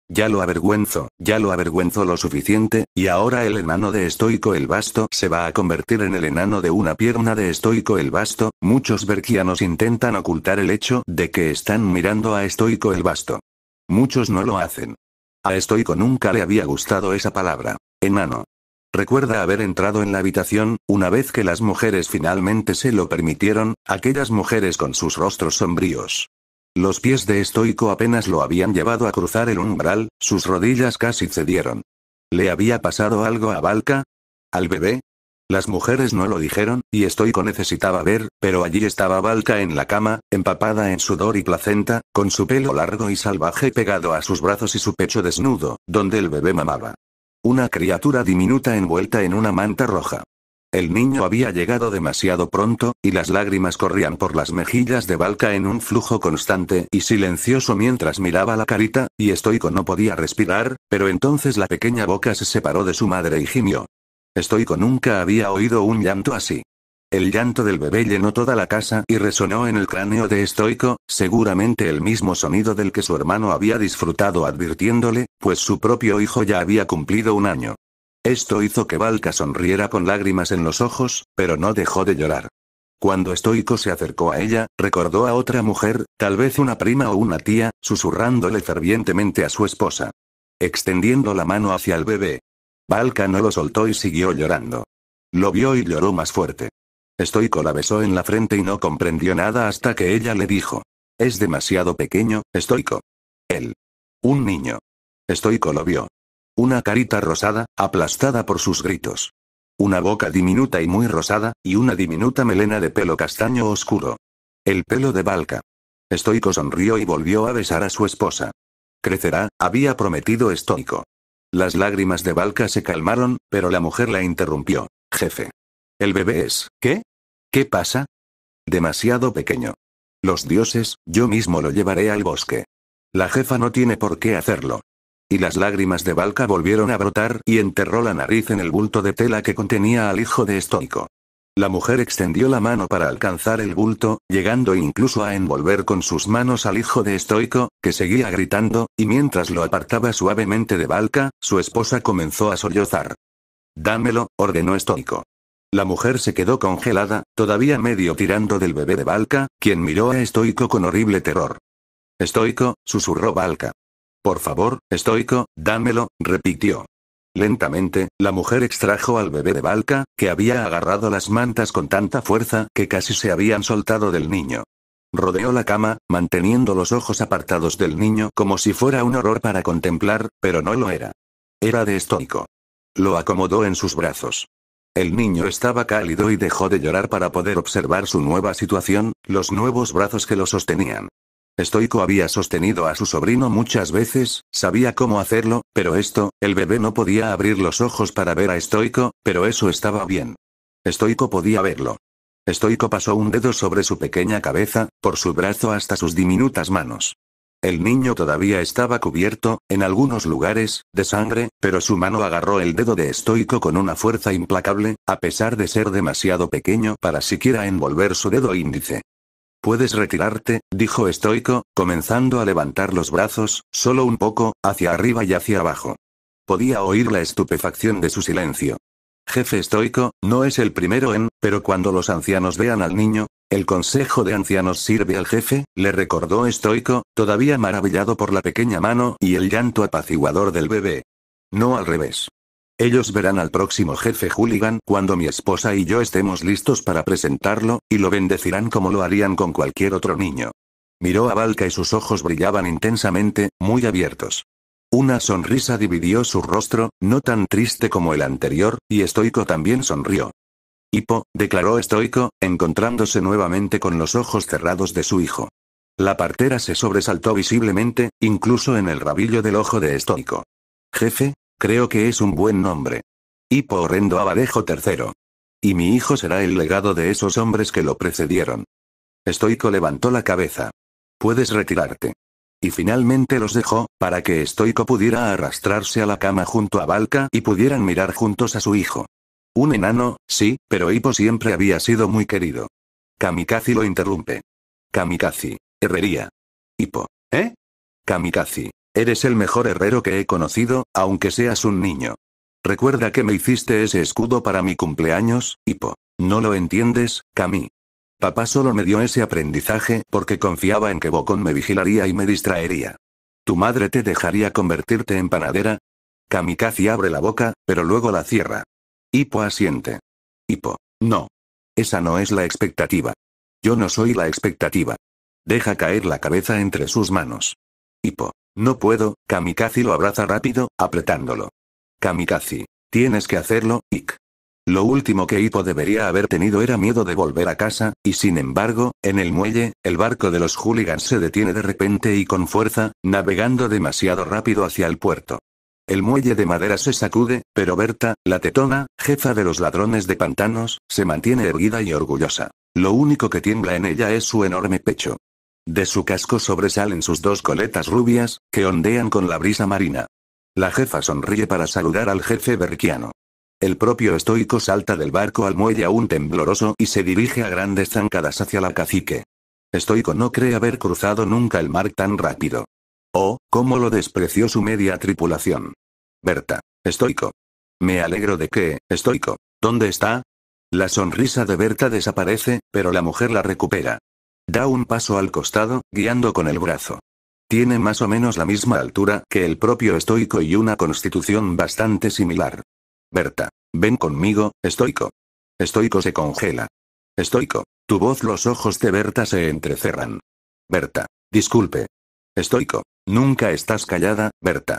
Ya lo avergüenzo, ya lo avergüenzo lo suficiente, y ahora el enano de estoico el basto se va a convertir en el enano de una pierna de estoico el vasto. Muchos berquianos intentan ocultar el hecho de que están mirando a estoico el vasto. Muchos no lo hacen. A ah, estoico nunca le había gustado esa palabra. Enano. Recuerda haber entrado en la habitación, una vez que las mujeres finalmente se lo permitieron, aquellas mujeres con sus rostros sombríos. Los pies de estoico apenas lo habían llevado a cruzar el umbral, sus rodillas casi cedieron. ¿Le había pasado algo a Valka? ¿Al bebé? Las mujeres no lo dijeron, y Estoico necesitaba ver, pero allí estaba Valka en la cama, empapada en sudor y placenta, con su pelo largo y salvaje pegado a sus brazos y su pecho desnudo, donde el bebé mamaba. Una criatura diminuta envuelta en una manta roja. El niño había llegado demasiado pronto, y las lágrimas corrían por las mejillas de Valka en un flujo constante y silencioso mientras miraba la carita, y estoico no podía respirar, pero entonces la pequeña boca se separó de su madre y gimió. Estoico nunca había oído un llanto así. El llanto del bebé llenó toda la casa y resonó en el cráneo de Estoico, seguramente el mismo sonido del que su hermano había disfrutado advirtiéndole, pues su propio hijo ya había cumplido un año. Esto hizo que Valka sonriera con lágrimas en los ojos, pero no dejó de llorar. Cuando Estoico se acercó a ella, recordó a otra mujer, tal vez una prima o una tía, susurrándole fervientemente a su esposa. Extendiendo la mano hacia el bebé, Balca no lo soltó y siguió llorando. Lo vio y lloró más fuerte. Estoico la besó en la frente y no comprendió nada hasta que ella le dijo. Es demasiado pequeño, Estoico. Él. Un niño. Estoico lo vio. Una carita rosada, aplastada por sus gritos. Una boca diminuta y muy rosada, y una diminuta melena de pelo castaño oscuro. El pelo de Balca. Estoico sonrió y volvió a besar a su esposa. Crecerá, había prometido Estoico. Las lágrimas de Valka se calmaron, pero la mujer la interrumpió. Jefe. El bebé es. ¿Qué? ¿Qué pasa? Demasiado pequeño. Los dioses, yo mismo lo llevaré al bosque. La jefa no tiene por qué hacerlo. Y las lágrimas de Valka volvieron a brotar y enterró la nariz en el bulto de tela que contenía al hijo de Estoico. La mujer extendió la mano para alcanzar el bulto, llegando incluso a envolver con sus manos al hijo de Estoico, que seguía gritando, y mientras lo apartaba suavemente de Balca, su esposa comenzó a sollozar. Dámelo, ordenó Estoico. La mujer se quedó congelada, todavía medio tirando del bebé de Balca, quien miró a Estoico con horrible terror. Estoico, susurró Balca. Por favor, Estoico, dámelo, repitió. Lentamente, la mujer extrajo al bebé de Balca, que había agarrado las mantas con tanta fuerza que casi se habían soltado del niño. Rodeó la cama, manteniendo los ojos apartados del niño como si fuera un horror para contemplar, pero no lo era. Era de estoico Lo acomodó en sus brazos. El niño estaba cálido y dejó de llorar para poder observar su nueva situación, los nuevos brazos que lo sostenían. Estoico había sostenido a su sobrino muchas veces, sabía cómo hacerlo, pero esto, el bebé no podía abrir los ojos para ver a Estoico, pero eso estaba bien. Estoico podía verlo. Estoico pasó un dedo sobre su pequeña cabeza, por su brazo hasta sus diminutas manos. El niño todavía estaba cubierto, en algunos lugares, de sangre, pero su mano agarró el dedo de estoico con una fuerza implacable, a pesar de ser demasiado pequeño para siquiera envolver su dedo índice. Puedes retirarte, dijo estoico, comenzando a levantar los brazos, solo un poco, hacia arriba y hacia abajo. Podía oír la estupefacción de su silencio. Jefe estoico, no es el primero en, pero cuando los ancianos vean al niño, el consejo de ancianos sirve al jefe, le recordó estoico, todavía maravillado por la pequeña mano y el llanto apaciguador del bebé. No al revés. Ellos verán al próximo jefe Hooligan cuando mi esposa y yo estemos listos para presentarlo, y lo bendecirán como lo harían con cualquier otro niño. Miró a Valka y sus ojos brillaban intensamente, muy abiertos. Una sonrisa dividió su rostro, no tan triste como el anterior, y Estoico también sonrió. Hipo, declaró Estoico, encontrándose nuevamente con los ojos cerrados de su hijo. La partera se sobresaltó visiblemente, incluso en el rabillo del ojo de Estoico. Jefe, Creo que es un buen nombre. Hipo horrendo abadejo Tercero. Y mi hijo será el legado de esos hombres que lo precedieron. Estoico levantó la cabeza. Puedes retirarte. Y finalmente los dejó, para que Estoico pudiera arrastrarse a la cama junto a Valka y pudieran mirar juntos a su hijo. Un enano, sí, pero Hipo siempre había sido muy querido. Kamikaze lo interrumpe. Kamikazi. Herrería. Hipo. ¿Eh? Kamikazi. Eres el mejor herrero que he conocido, aunque seas un niño. Recuerda que me hiciste ese escudo para mi cumpleaños, Hipo. No lo entiendes, Cami. Papá solo me dio ese aprendizaje porque confiaba en que Bocón me vigilaría y me distraería. ¿Tu madre te dejaría convertirte en panadera? Kamikaze abre la boca, pero luego la cierra. Hipo asiente. Hipo. No. Esa no es la expectativa. Yo no soy la expectativa. Deja caer la cabeza entre sus manos. Hipo. No puedo, Kamikaze lo abraza rápido, apretándolo. Kamikaze. Tienes que hacerlo, Ik. Lo último que Hippo debería haber tenido era miedo de volver a casa, y sin embargo, en el muelle, el barco de los hooligans se detiene de repente y con fuerza, navegando demasiado rápido hacia el puerto. El muelle de madera se sacude, pero Berta, la tetona, jefa de los ladrones de pantanos, se mantiene erguida y orgullosa. Lo único que tiembla en ella es su enorme pecho. De su casco sobresalen sus dos coletas rubias, que ondean con la brisa marina. La jefa sonríe para saludar al jefe berquiano. El propio estoico salta del barco al muelle aún tembloroso y se dirige a grandes zancadas hacia la cacique. Estoico no cree haber cruzado nunca el mar tan rápido. Oh, cómo lo despreció su media tripulación. Berta. Estoico. Me alegro de que, Estoico. ¿Dónde está? La sonrisa de Berta desaparece, pero la mujer la recupera. Da un paso al costado, guiando con el brazo. Tiene más o menos la misma altura que el propio estoico y una constitución bastante similar. Berta. Ven conmigo, estoico. Estoico se congela. Estoico. Tu voz los ojos de Berta se entrecerran. Berta. Disculpe. Estoico. Nunca estás callada, Berta.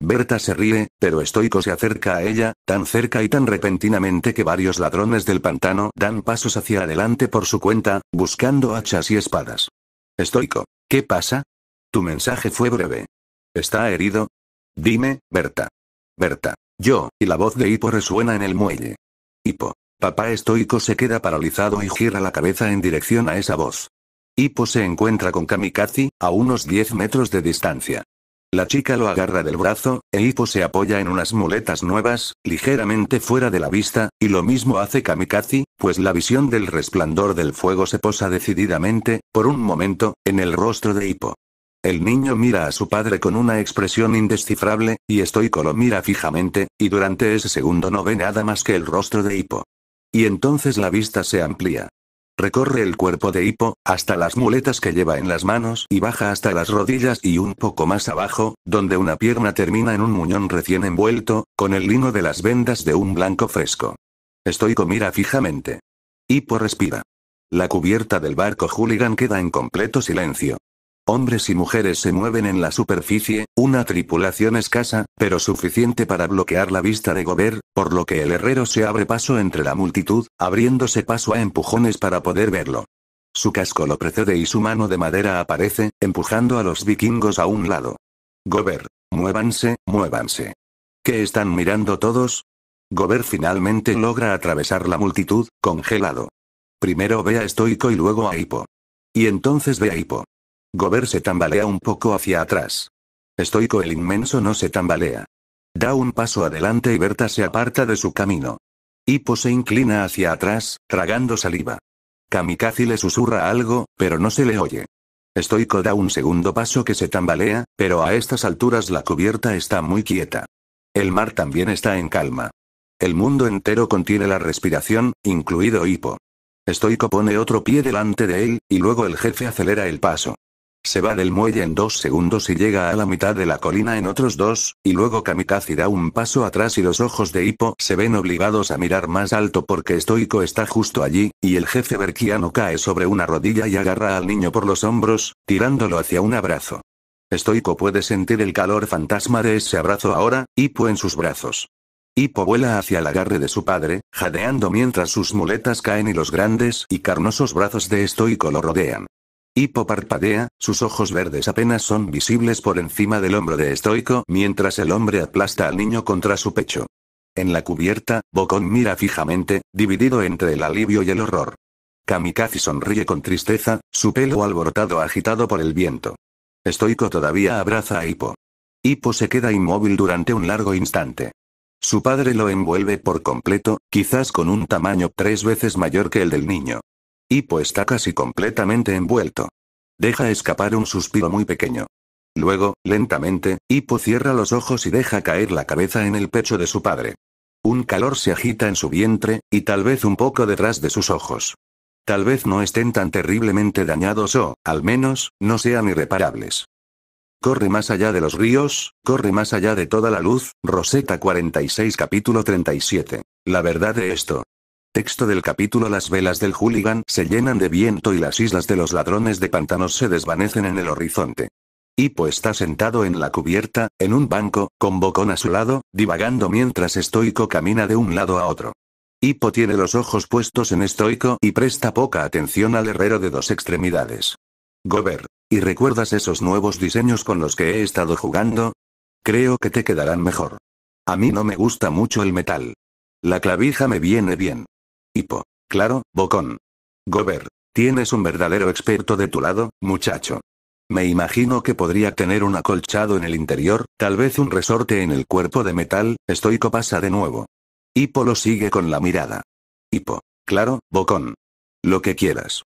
Berta se ríe, pero Estoico se acerca a ella, tan cerca y tan repentinamente que varios ladrones del pantano dan pasos hacia adelante por su cuenta, buscando hachas y espadas. Estoico, ¿qué pasa? Tu mensaje fue breve. ¿Está herido? Dime, Berta. Berta. Yo, y la voz de Hippo resuena en el muelle. Hippo. Papá estoico se queda paralizado y gira la cabeza en dirección a esa voz. Hippo se encuentra con Kamikaze, a unos 10 metros de distancia. La chica lo agarra del brazo, e Hippo se apoya en unas muletas nuevas, ligeramente fuera de la vista, y lo mismo hace Kamikaze, pues la visión del resplandor del fuego se posa decididamente, por un momento, en el rostro de Hippo. El niño mira a su padre con una expresión indescifrable, y Estoico lo mira fijamente, y durante ese segundo no ve nada más que el rostro de Hippo. Y entonces la vista se amplía. Recorre el cuerpo de Hippo, hasta las muletas que lleva en las manos y baja hasta las rodillas y un poco más abajo, donde una pierna termina en un muñón recién envuelto, con el lino de las vendas de un blanco fresco. con mira fijamente. Hipo respira. La cubierta del barco Hooligan queda en completo silencio. Hombres y mujeres se mueven en la superficie, una tripulación escasa, pero suficiente para bloquear la vista de Gober, por lo que el herrero se abre paso entre la multitud, abriéndose paso a empujones para poder verlo. Su casco lo precede y su mano de madera aparece, empujando a los vikingos a un lado. Gober. muévanse, muévanse. ¿Qué están mirando todos? Gober finalmente logra atravesar la multitud, congelado. Primero ve a Estoico y luego a Hipo. Y entonces ve a Hipo. Gober se tambalea un poco hacia atrás. Estoico el inmenso no se tambalea. Da un paso adelante y Berta se aparta de su camino. Hippo se inclina hacia atrás, tragando saliva. Kamikaze le susurra algo, pero no se le oye. Estoico da un segundo paso que se tambalea, pero a estas alturas la cubierta está muy quieta. El mar también está en calma. El mundo entero contiene la respiración, incluido Hippo. Estoico pone otro pie delante de él, y luego el jefe acelera el paso. Se va del muelle en dos segundos y llega a la mitad de la colina en otros dos, y luego Kamikaze da un paso atrás y los ojos de Hippo se ven obligados a mirar más alto porque Estoico está justo allí, y el jefe Berkiano cae sobre una rodilla y agarra al niño por los hombros, tirándolo hacia un abrazo. Estoico puede sentir el calor fantasma de ese abrazo ahora, Hippo en sus brazos. Hippo vuela hacia el agarre de su padre, jadeando mientras sus muletas caen y los grandes y carnosos brazos de Estoico lo rodean. Hippo parpadea, sus ojos verdes apenas son visibles por encima del hombro de Estoico mientras el hombre aplasta al niño contra su pecho. En la cubierta, Bocón mira fijamente, dividido entre el alivio y el horror. Kamikaze sonríe con tristeza, su pelo alborotado agitado por el viento. Estoico todavía abraza a Hippo. Hippo se queda inmóvil durante un largo instante. Su padre lo envuelve por completo, quizás con un tamaño tres veces mayor que el del niño. Hippo está casi completamente envuelto. Deja escapar un suspiro muy pequeño. Luego, lentamente, Hipo cierra los ojos y deja caer la cabeza en el pecho de su padre. Un calor se agita en su vientre, y tal vez un poco detrás de sus ojos. Tal vez no estén tan terriblemente dañados o, al menos, no sean irreparables. Corre más allá de los ríos, corre más allá de toda la luz, Rosetta 46 capítulo 37. La verdad de esto, Texto del capítulo Las velas del hooligan se llenan de viento y las islas de los ladrones de pantanos se desvanecen en el horizonte. Hippo está sentado en la cubierta, en un banco, con Bocón a su lado, divagando mientras Estoico camina de un lado a otro. Hippo tiene los ojos puestos en Estoico y presta poca atención al herrero de dos extremidades. Gober, ¿y recuerdas esos nuevos diseños con los que he estado jugando? Creo que te quedarán mejor. A mí no me gusta mucho el metal. La clavija me viene bien. Hipo. Claro, Bocón. gober Tienes un verdadero experto de tu lado, muchacho. Me imagino que podría tener un acolchado en el interior, tal vez un resorte en el cuerpo de metal, estoico pasa de nuevo. Hipo lo sigue con la mirada. Hipo. Claro, Bocón. Lo que quieras.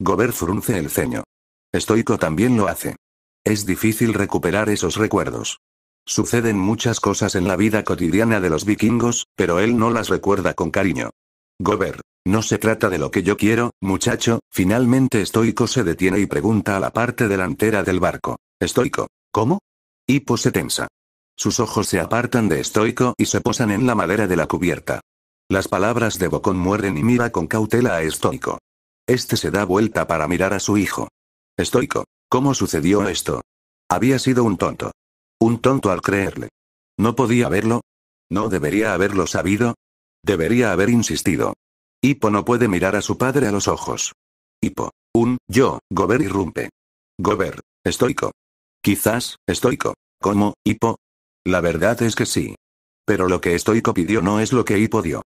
gober frunce el ceño. Estoico también lo hace. Es difícil recuperar esos recuerdos. Suceden muchas cosas en la vida cotidiana de los vikingos, pero él no las recuerda con cariño. Gober. No se trata de lo que yo quiero, muchacho. Finalmente Estoico se detiene y pregunta a la parte delantera del barco. Estoico. ¿Cómo? Y se tensa. Sus ojos se apartan de Estoico y se posan en la madera de la cubierta. Las palabras de Bocón muerden y mira con cautela a Estoico. Este se da vuelta para mirar a su hijo. Estoico, ¿cómo sucedió esto? Había sido un tonto. Un tonto al creerle. ¿No podía verlo? ¿No debería haberlo sabido? Debería haber insistido. Hippo no puede mirar a su padre a los ojos. Hippo. Un, yo, Gober irrumpe. Gober, estoico. Quizás, estoico. ¿Cómo, Hippo? La verdad es que sí. Pero lo que estoico pidió no es lo que Hippo dio.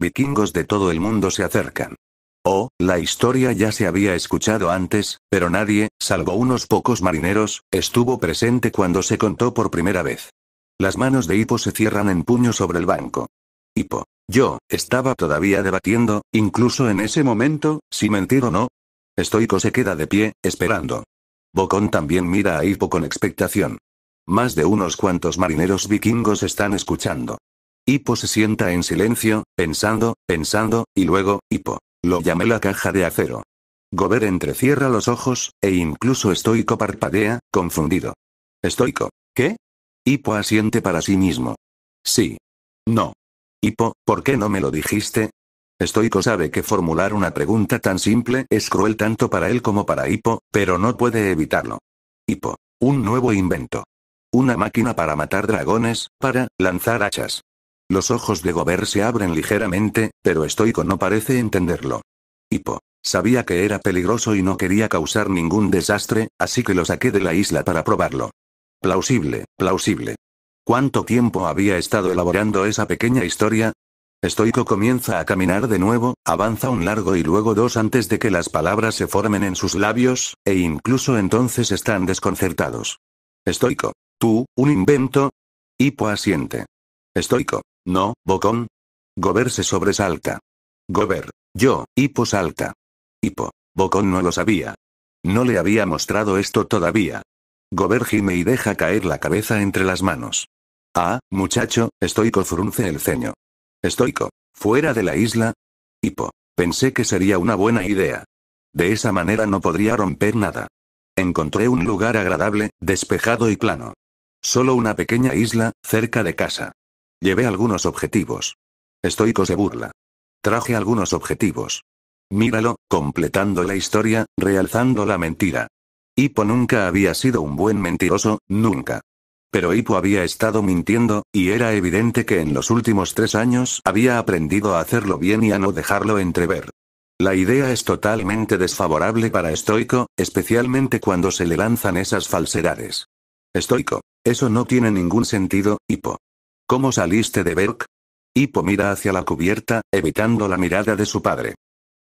Vikingos de todo el mundo se acercan. Oh, la historia ya se había escuchado antes, pero nadie, salvo unos pocos marineros, estuvo presente cuando se contó por primera vez. Las manos de Hippo se cierran en puño sobre el banco. Hippo. Yo, estaba todavía debatiendo, incluso en ese momento, si mentir o no. Estoico se queda de pie, esperando. Bocón también mira a Hippo con expectación. Más de unos cuantos marineros vikingos están escuchando. Hippo se sienta en silencio, pensando, pensando, y luego, Hippo. Lo llamé la caja de acero. Gober entrecierra los ojos, e incluso Estoico parpadea, confundido. Estoico. ¿Qué? Hippo asiente para sí mismo. Sí. No. Hipo, ¿por qué no me lo dijiste? Estoico sabe que formular una pregunta tan simple es cruel tanto para él como para Hipo, pero no puede evitarlo. Hipo. Un nuevo invento. Una máquina para matar dragones, para lanzar hachas. Los ojos de Gober se abren ligeramente, pero Estoico no parece entenderlo. Hipo. Sabía que era peligroso y no quería causar ningún desastre, así que lo saqué de la isla para probarlo. Plausible, plausible. ¿Cuánto tiempo había estado elaborando esa pequeña historia? Estoico comienza a caminar de nuevo, avanza un largo y luego dos antes de que las palabras se formen en sus labios, e incluso entonces están desconcertados. Estoico. ¿Tú, un invento? Hipo asiente. Estoico. No, Bocón. Gober se sobresalta. Gober. Yo, Hipo salta. Hipo. Bocón no lo sabía. No le había mostrado esto todavía. Gober gime y deja caer la cabeza entre las manos. Ah, muchacho, estoico frunce el ceño. Estoico. Fuera de la isla. Hipo. Pensé que sería una buena idea. De esa manera no podría romper nada. Encontré un lugar agradable, despejado y plano. Solo una pequeña isla, cerca de casa. Llevé algunos objetivos. Estoico se burla. Traje algunos objetivos. Míralo, completando la historia, realzando la mentira. Hipo nunca había sido un buen mentiroso, nunca. Pero Hippo había estado mintiendo, y era evidente que en los últimos tres años había aprendido a hacerlo bien y a no dejarlo entrever. La idea es totalmente desfavorable para Estoico, especialmente cuando se le lanzan esas falsedades. Estoico. Eso no tiene ningún sentido, Hippo. ¿Cómo saliste de Berk? Hippo mira hacia la cubierta, evitando la mirada de su padre.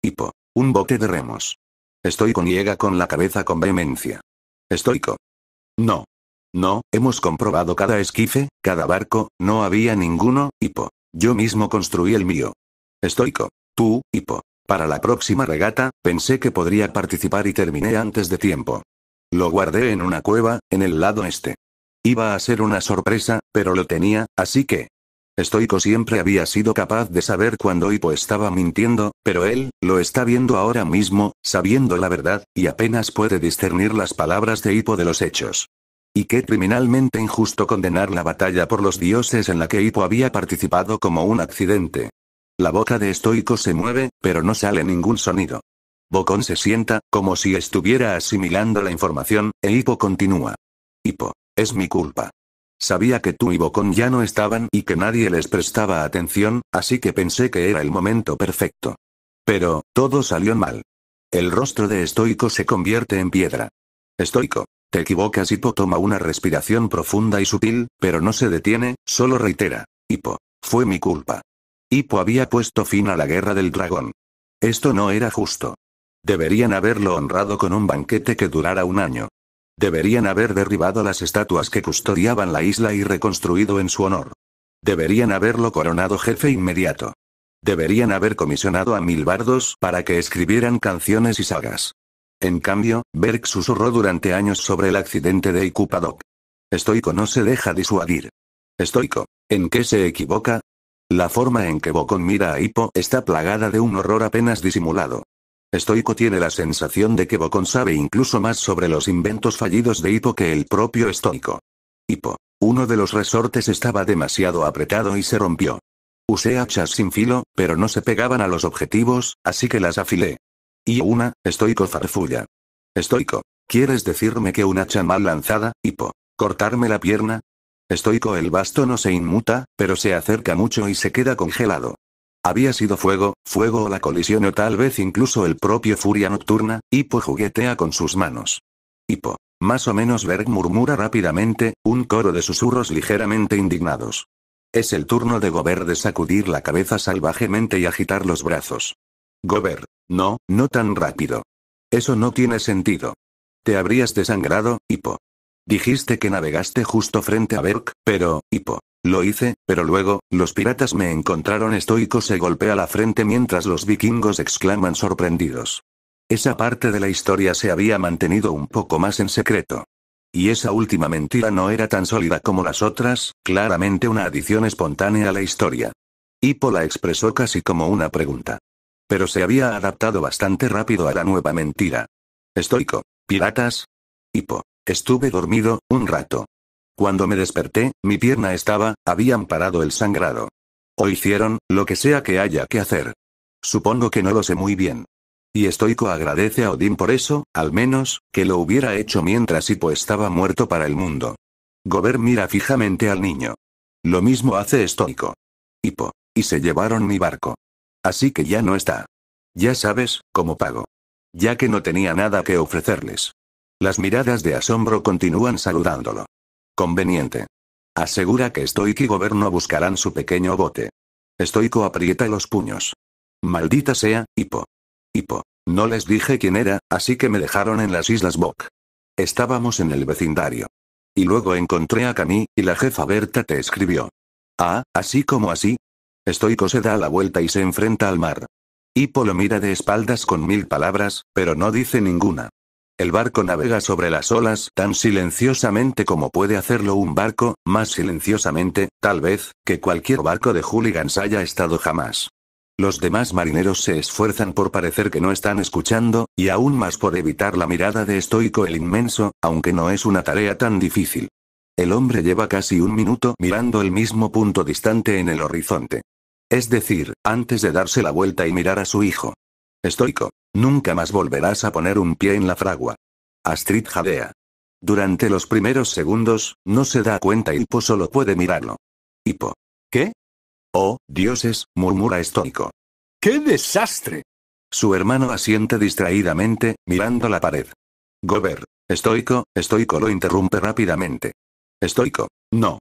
Hippo. Un bote de remos. Estoico niega con la cabeza con vehemencia. Estoico. No. No, hemos comprobado cada esquife, cada barco, no había ninguno, Hipo. Yo mismo construí el mío. Estoico. Tú, Hipo. Para la próxima regata, pensé que podría participar y terminé antes de tiempo. Lo guardé en una cueva, en el lado este. Iba a ser una sorpresa, pero lo tenía, así que... Estoico siempre había sido capaz de saber cuando Hipo estaba mintiendo, pero él, lo está viendo ahora mismo, sabiendo la verdad, y apenas puede discernir las palabras de Hipo de los hechos. Y qué criminalmente injusto condenar la batalla por los dioses en la que Hippo había participado como un accidente. La boca de Estoico se mueve, pero no sale ningún sonido. Bocón se sienta, como si estuviera asimilando la información, e Hippo continúa. Hippo, es mi culpa. Sabía que tú y Bocón ya no estaban y que nadie les prestaba atención, así que pensé que era el momento perfecto. Pero, todo salió mal. El rostro de Estoico se convierte en piedra. Estoico, te equivocas, Hipo toma una respiración profunda y sutil, pero no se detiene, solo reitera. Hipo. Fue mi culpa. Hipo había puesto fin a la guerra del dragón. Esto no era justo. Deberían haberlo honrado con un banquete que durara un año. Deberían haber derribado las estatuas que custodiaban la isla y reconstruido en su honor. Deberían haberlo coronado jefe inmediato. Deberían haber comisionado a mil bardos para que escribieran canciones y sagas. En cambio, Berg susurró durante años sobre el accidente de Ikupadok. Estoico no se deja disuadir. Estoico. ¿En qué se equivoca? La forma en que Bocón mira a Hippo está plagada de un horror apenas disimulado. Estoico tiene la sensación de que Bocón sabe incluso más sobre los inventos fallidos de Hippo que el propio Estoico. Hippo. Uno de los resortes estaba demasiado apretado y se rompió. Usé hachas sin filo, pero no se pegaban a los objetivos, así que las afilé. Y una, estoico farfulla. Estoico. ¿Quieres decirme que una hacha mal lanzada, hipo, cortarme la pierna? Estoico el basto no se inmuta, pero se acerca mucho y se queda congelado. Había sido fuego, fuego o la colisión o tal vez incluso el propio Furia Nocturna, hipo juguetea con sus manos. Hipo, Más o menos Berg murmura rápidamente, un coro de susurros ligeramente indignados. Es el turno de Gober de sacudir la cabeza salvajemente y agitar los brazos. Gober. No, no tan rápido. Eso no tiene sentido. Te habrías desangrado, Hipo. Dijiste que navegaste justo frente a Berk, pero, Hipo. Lo hice, pero luego, los piratas me encontraron estoico se golpea la frente mientras los vikingos exclaman sorprendidos. Esa parte de la historia se había mantenido un poco más en secreto. Y esa última mentira no era tan sólida como las otras, claramente una adición espontánea a la historia. Hippo la expresó casi como una pregunta. Pero se había adaptado bastante rápido a la nueva mentira. Estoico. Piratas. Hipo. Estuve dormido, un rato. Cuando me desperté, mi pierna estaba, habían parado el sangrado. O hicieron, lo que sea que haya que hacer. Supongo que no lo sé muy bien. Y Estoico agradece a Odín por eso, al menos, que lo hubiera hecho mientras Hipo estaba muerto para el mundo. Gober mira fijamente al niño. Lo mismo hace Estoico. Hipo. Y se llevaron mi barco. Así que ya no está. Ya sabes, como pago. Ya que no tenía nada que ofrecerles. Las miradas de asombro continúan saludándolo. Conveniente. Asegura que estoy y Gobierno buscarán su pequeño bote. Stoico aprieta los puños. Maldita sea, Hipo. Hipo. No les dije quién era, así que me dejaron en las Islas Bok. Estábamos en el vecindario. Y luego encontré a Camille, y la jefa Berta te escribió. Ah, así como así, Estoico se da la vuelta y se enfrenta al mar. Hippo lo mira de espaldas con mil palabras, pero no dice ninguna. El barco navega sobre las olas tan silenciosamente como puede hacerlo un barco, más silenciosamente, tal vez, que cualquier barco de hooligans haya estado jamás. Los demás marineros se esfuerzan por parecer que no están escuchando, y aún más por evitar la mirada de estoico el inmenso, aunque no es una tarea tan difícil. El hombre lleva casi un minuto mirando el mismo punto distante en el horizonte. Es decir, antes de darse la vuelta y mirar a su hijo. Estoico. Nunca más volverás a poner un pie en la fragua. Astrid jadea. Durante los primeros segundos, no se da cuenta y Po solo puede mirarlo. Hipo. ¿Qué? Oh, dioses, murmura estoico. ¡Qué desastre! Su hermano asiente distraídamente, mirando la pared. Gober. Estoico, estoico lo interrumpe rápidamente. Estoico. No,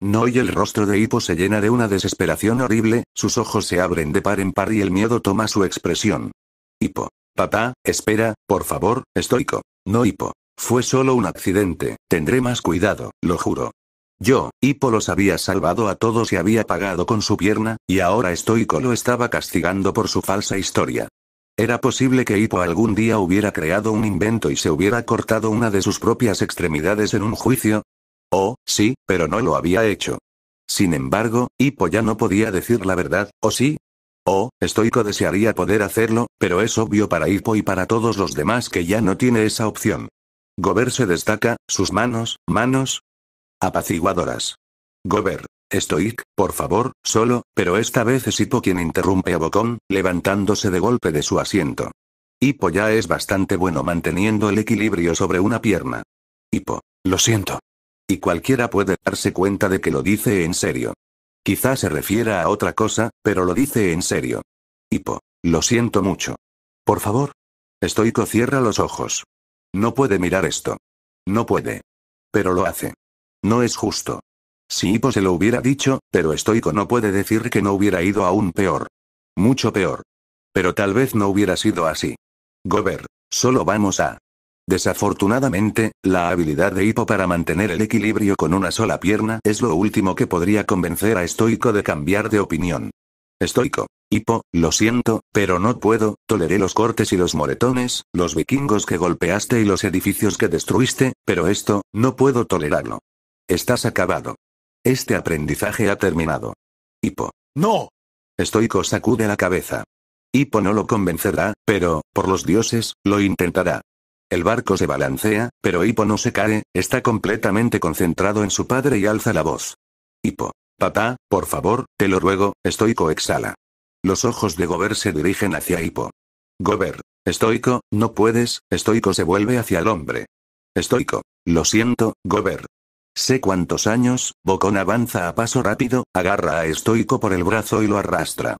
no y el rostro de Hippo se llena de una desesperación horrible, sus ojos se abren de par en par y el miedo toma su expresión. Hippo. Papá, espera, por favor, estoico. No Hippo. Fue solo un accidente, tendré más cuidado, lo juro. Yo, Hippo los había salvado a todos y había pagado con su pierna, y ahora Estoico lo estaba castigando por su falsa historia. Era posible que Hippo algún día hubiera creado un invento y se hubiera cortado una de sus propias extremidades en un juicio, Oh, sí, pero no lo había hecho. Sin embargo, Hippo ya no podía decir la verdad, ¿o sí? Oh, estoico desearía poder hacerlo, pero es obvio para Hippo y para todos los demás que ya no tiene esa opción. Gober se destaca, sus manos, manos apaciguadoras. Gober, Stoic, por favor, solo, pero esta vez es Hippo quien interrumpe a Bocón, levantándose de golpe de su asiento. Hippo ya es bastante bueno manteniendo el equilibrio sobre una pierna. Hippo, lo siento. Y cualquiera puede darse cuenta de que lo dice en serio. Quizá se refiera a otra cosa, pero lo dice en serio. Hipo. Lo siento mucho. Por favor. Estoico cierra los ojos. No puede mirar esto. No puede. Pero lo hace. No es justo. Si Hipo se lo hubiera dicho, pero Estoico no puede decir que no hubiera ido aún peor. Mucho peor. Pero tal vez no hubiera sido así. Gober, solo vamos a... Desafortunadamente, la habilidad de Hippo para mantener el equilibrio con una sola pierna es lo último que podría convencer a Estoico de cambiar de opinión. Estoico. Hippo, lo siento, pero no puedo, toleré los cortes y los moretones, los vikingos que golpeaste y los edificios que destruiste, pero esto, no puedo tolerarlo. Estás acabado. Este aprendizaje ha terminado. Hippo. No. Estoico sacude la cabeza. Hippo no lo convencerá, pero, por los dioses, lo intentará. El barco se balancea, pero Hippo no se cae, está completamente concentrado en su padre y alza la voz. Hippo. Papá, por favor, te lo ruego, estoico exhala. Los ojos de Gober se dirigen hacia Hippo. Gober. Estoico, no puedes, estoico se vuelve hacia el hombre. Estoico. Lo siento, Gober. Sé cuántos años, Bocón avanza a paso rápido, agarra a Estoico por el brazo y lo arrastra.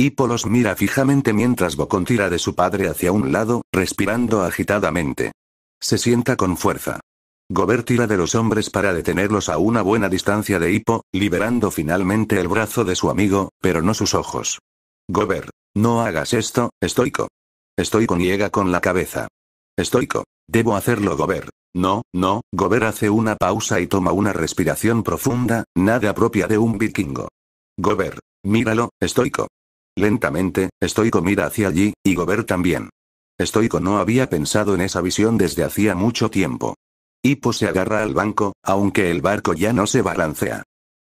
Hippo los mira fijamente mientras Bocón tira de su padre hacia un lado, respirando agitadamente. Se sienta con fuerza. Gober tira de los hombres para detenerlos a una buena distancia de Hippo, liberando finalmente el brazo de su amigo, pero no sus ojos. Gober. no hagas esto, estoico. Estoico niega con la cabeza. Estoico. Debo hacerlo, Gober. No, no, Gober hace una pausa y toma una respiración profunda, nada propia de un vikingo. Gober. Míralo, estoico. Lentamente, estoy mira hacia allí, y Gober también. Estoico no había pensado en esa visión desde hacía mucho tiempo. Hippo se agarra al banco, aunque el barco ya no se balancea.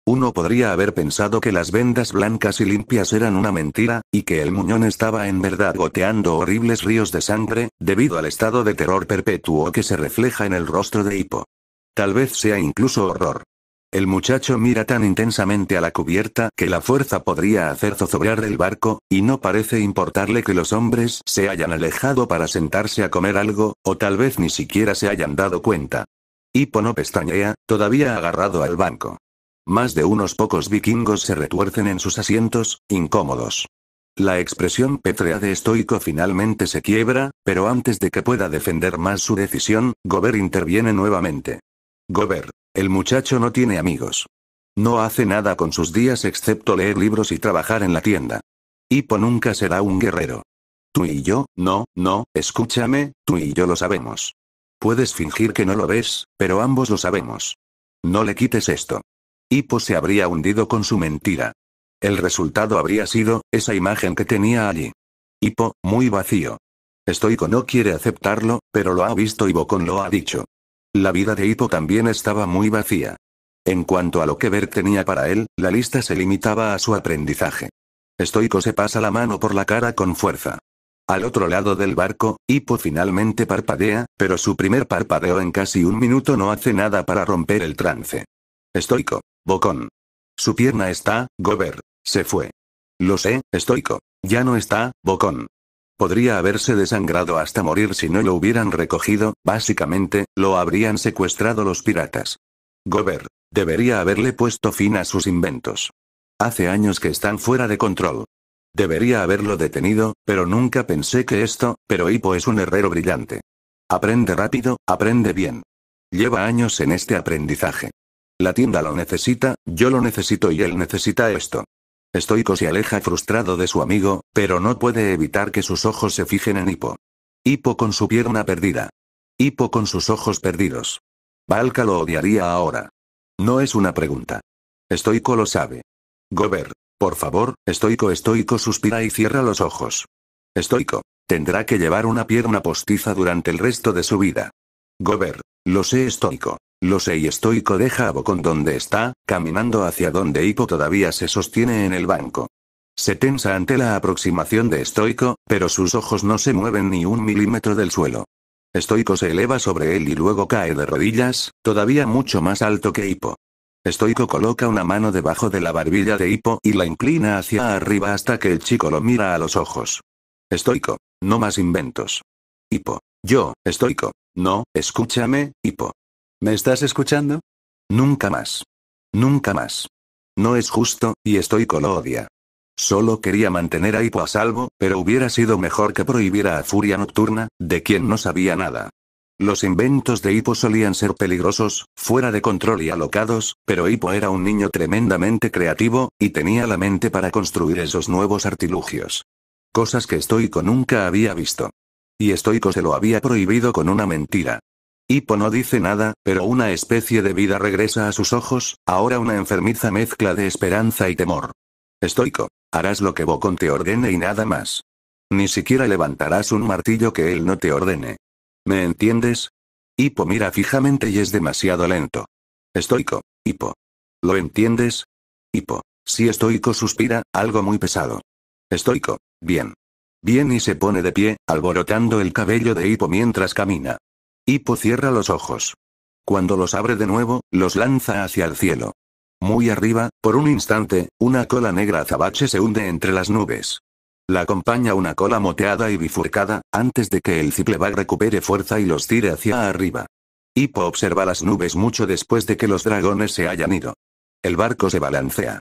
Uno podría haber pensado que las vendas blancas y limpias eran una mentira, y que el muñón estaba en verdad goteando horribles ríos de sangre, debido al estado de terror perpetuo que se refleja en el rostro de Hippo. Tal vez sea incluso horror. El muchacho mira tan intensamente a la cubierta que la fuerza podría hacer zozobrar el barco, y no parece importarle que los hombres se hayan alejado para sentarse a comer algo, o tal vez ni siquiera se hayan dado cuenta. Hippo no pestañea, todavía agarrado al banco. Más de unos pocos vikingos se retuercen en sus asientos, incómodos. La expresión pétrea de estoico finalmente se quiebra, pero antes de que pueda defender más su decisión, Gobert interviene nuevamente. Gobert, el muchacho no tiene amigos. No hace nada con sus días excepto leer libros y trabajar en la tienda. Hippo nunca será un guerrero. Tú y yo, no, no, escúchame, tú y yo lo sabemos. Puedes fingir que no lo ves, pero ambos lo sabemos. No le quites esto. Hippo se habría hundido con su mentira. El resultado habría sido, esa imagen que tenía allí. Hippo, muy vacío. Stoico no quiere aceptarlo, pero lo ha visto y Bocon lo ha dicho. La vida de Hippo también estaba muy vacía. En cuanto a lo que ver tenía para él, la lista se limitaba a su aprendizaje. Estoico se pasa la mano por la cara con fuerza. Al otro lado del barco, Hippo finalmente parpadea, pero su primer parpadeo en casi un minuto no hace nada para romper el trance. Estoico. Bocón. Su pierna está, Gober. Se fue. Lo sé, Estoico. Ya no está, Bocón. Podría haberse desangrado hasta morir si no lo hubieran recogido, básicamente, lo habrían secuestrado los piratas. Gober, Debería haberle puesto fin a sus inventos. Hace años que están fuera de control. Debería haberlo detenido, pero nunca pensé que esto, pero Hippo es un herrero brillante. Aprende rápido, aprende bien. Lleva años en este aprendizaje. La tienda lo necesita, yo lo necesito y él necesita esto. Estoico se aleja frustrado de su amigo, pero no puede evitar que sus ojos se fijen en Hippo. Hipo con su pierna perdida. Hipo con sus ojos perdidos. Valka lo odiaría ahora. No es una pregunta. Estoico lo sabe. Gober, por favor, Estoico Estoico suspira y cierra los ojos. Estoico, tendrá que llevar una pierna postiza durante el resto de su vida. Gober, lo sé Estoico. Lo sé y estoico deja a Bocón donde está, caminando hacia donde Hipo todavía se sostiene en el banco. Se tensa ante la aproximación de Estoico, pero sus ojos no se mueven ni un milímetro del suelo. Estoico se eleva sobre él y luego cae de rodillas, todavía mucho más alto que Hipo. Estoico coloca una mano debajo de la barbilla de Hipo y la inclina hacia arriba hasta que el chico lo mira a los ojos. Estoico, no más inventos. Hipo. yo, Estoico, no, escúchame, Hipo. ¿Me estás escuchando? Nunca más. Nunca más. No es justo, y estoy con odia. Solo quería mantener a Hipo a salvo, pero hubiera sido mejor que prohibiera a Furia Nocturna, de quien no sabía nada. Los inventos de Hipo solían ser peligrosos, fuera de control y alocados, pero Hipo era un niño tremendamente creativo, y tenía la mente para construir esos nuevos artilugios. Cosas que Stoico nunca había visto. Y Stoico se lo había prohibido con una mentira. Hipo no dice nada, pero una especie de vida regresa a sus ojos, ahora una enfermiza mezcla de esperanza y temor. Estoico. Harás lo que Bocón te ordene y nada más. Ni siquiera levantarás un martillo que él no te ordene. ¿Me entiendes? Hipo mira fijamente y es demasiado lento. Estoico. Hipo. ¿Lo entiendes? Hipo, Si estoico suspira, algo muy pesado. Estoico. Bien. Bien y se pone de pie, alborotando el cabello de Hipo mientras camina. Hippo cierra los ojos. Cuando los abre de nuevo, los lanza hacia el cielo. Muy arriba, por un instante, una cola negra azabache se hunde entre las nubes. La acompaña una cola moteada y bifurcada, antes de que el Ciplebag recupere fuerza y los tire hacia arriba. Hippo observa las nubes mucho después de que los dragones se hayan ido. El barco se balancea.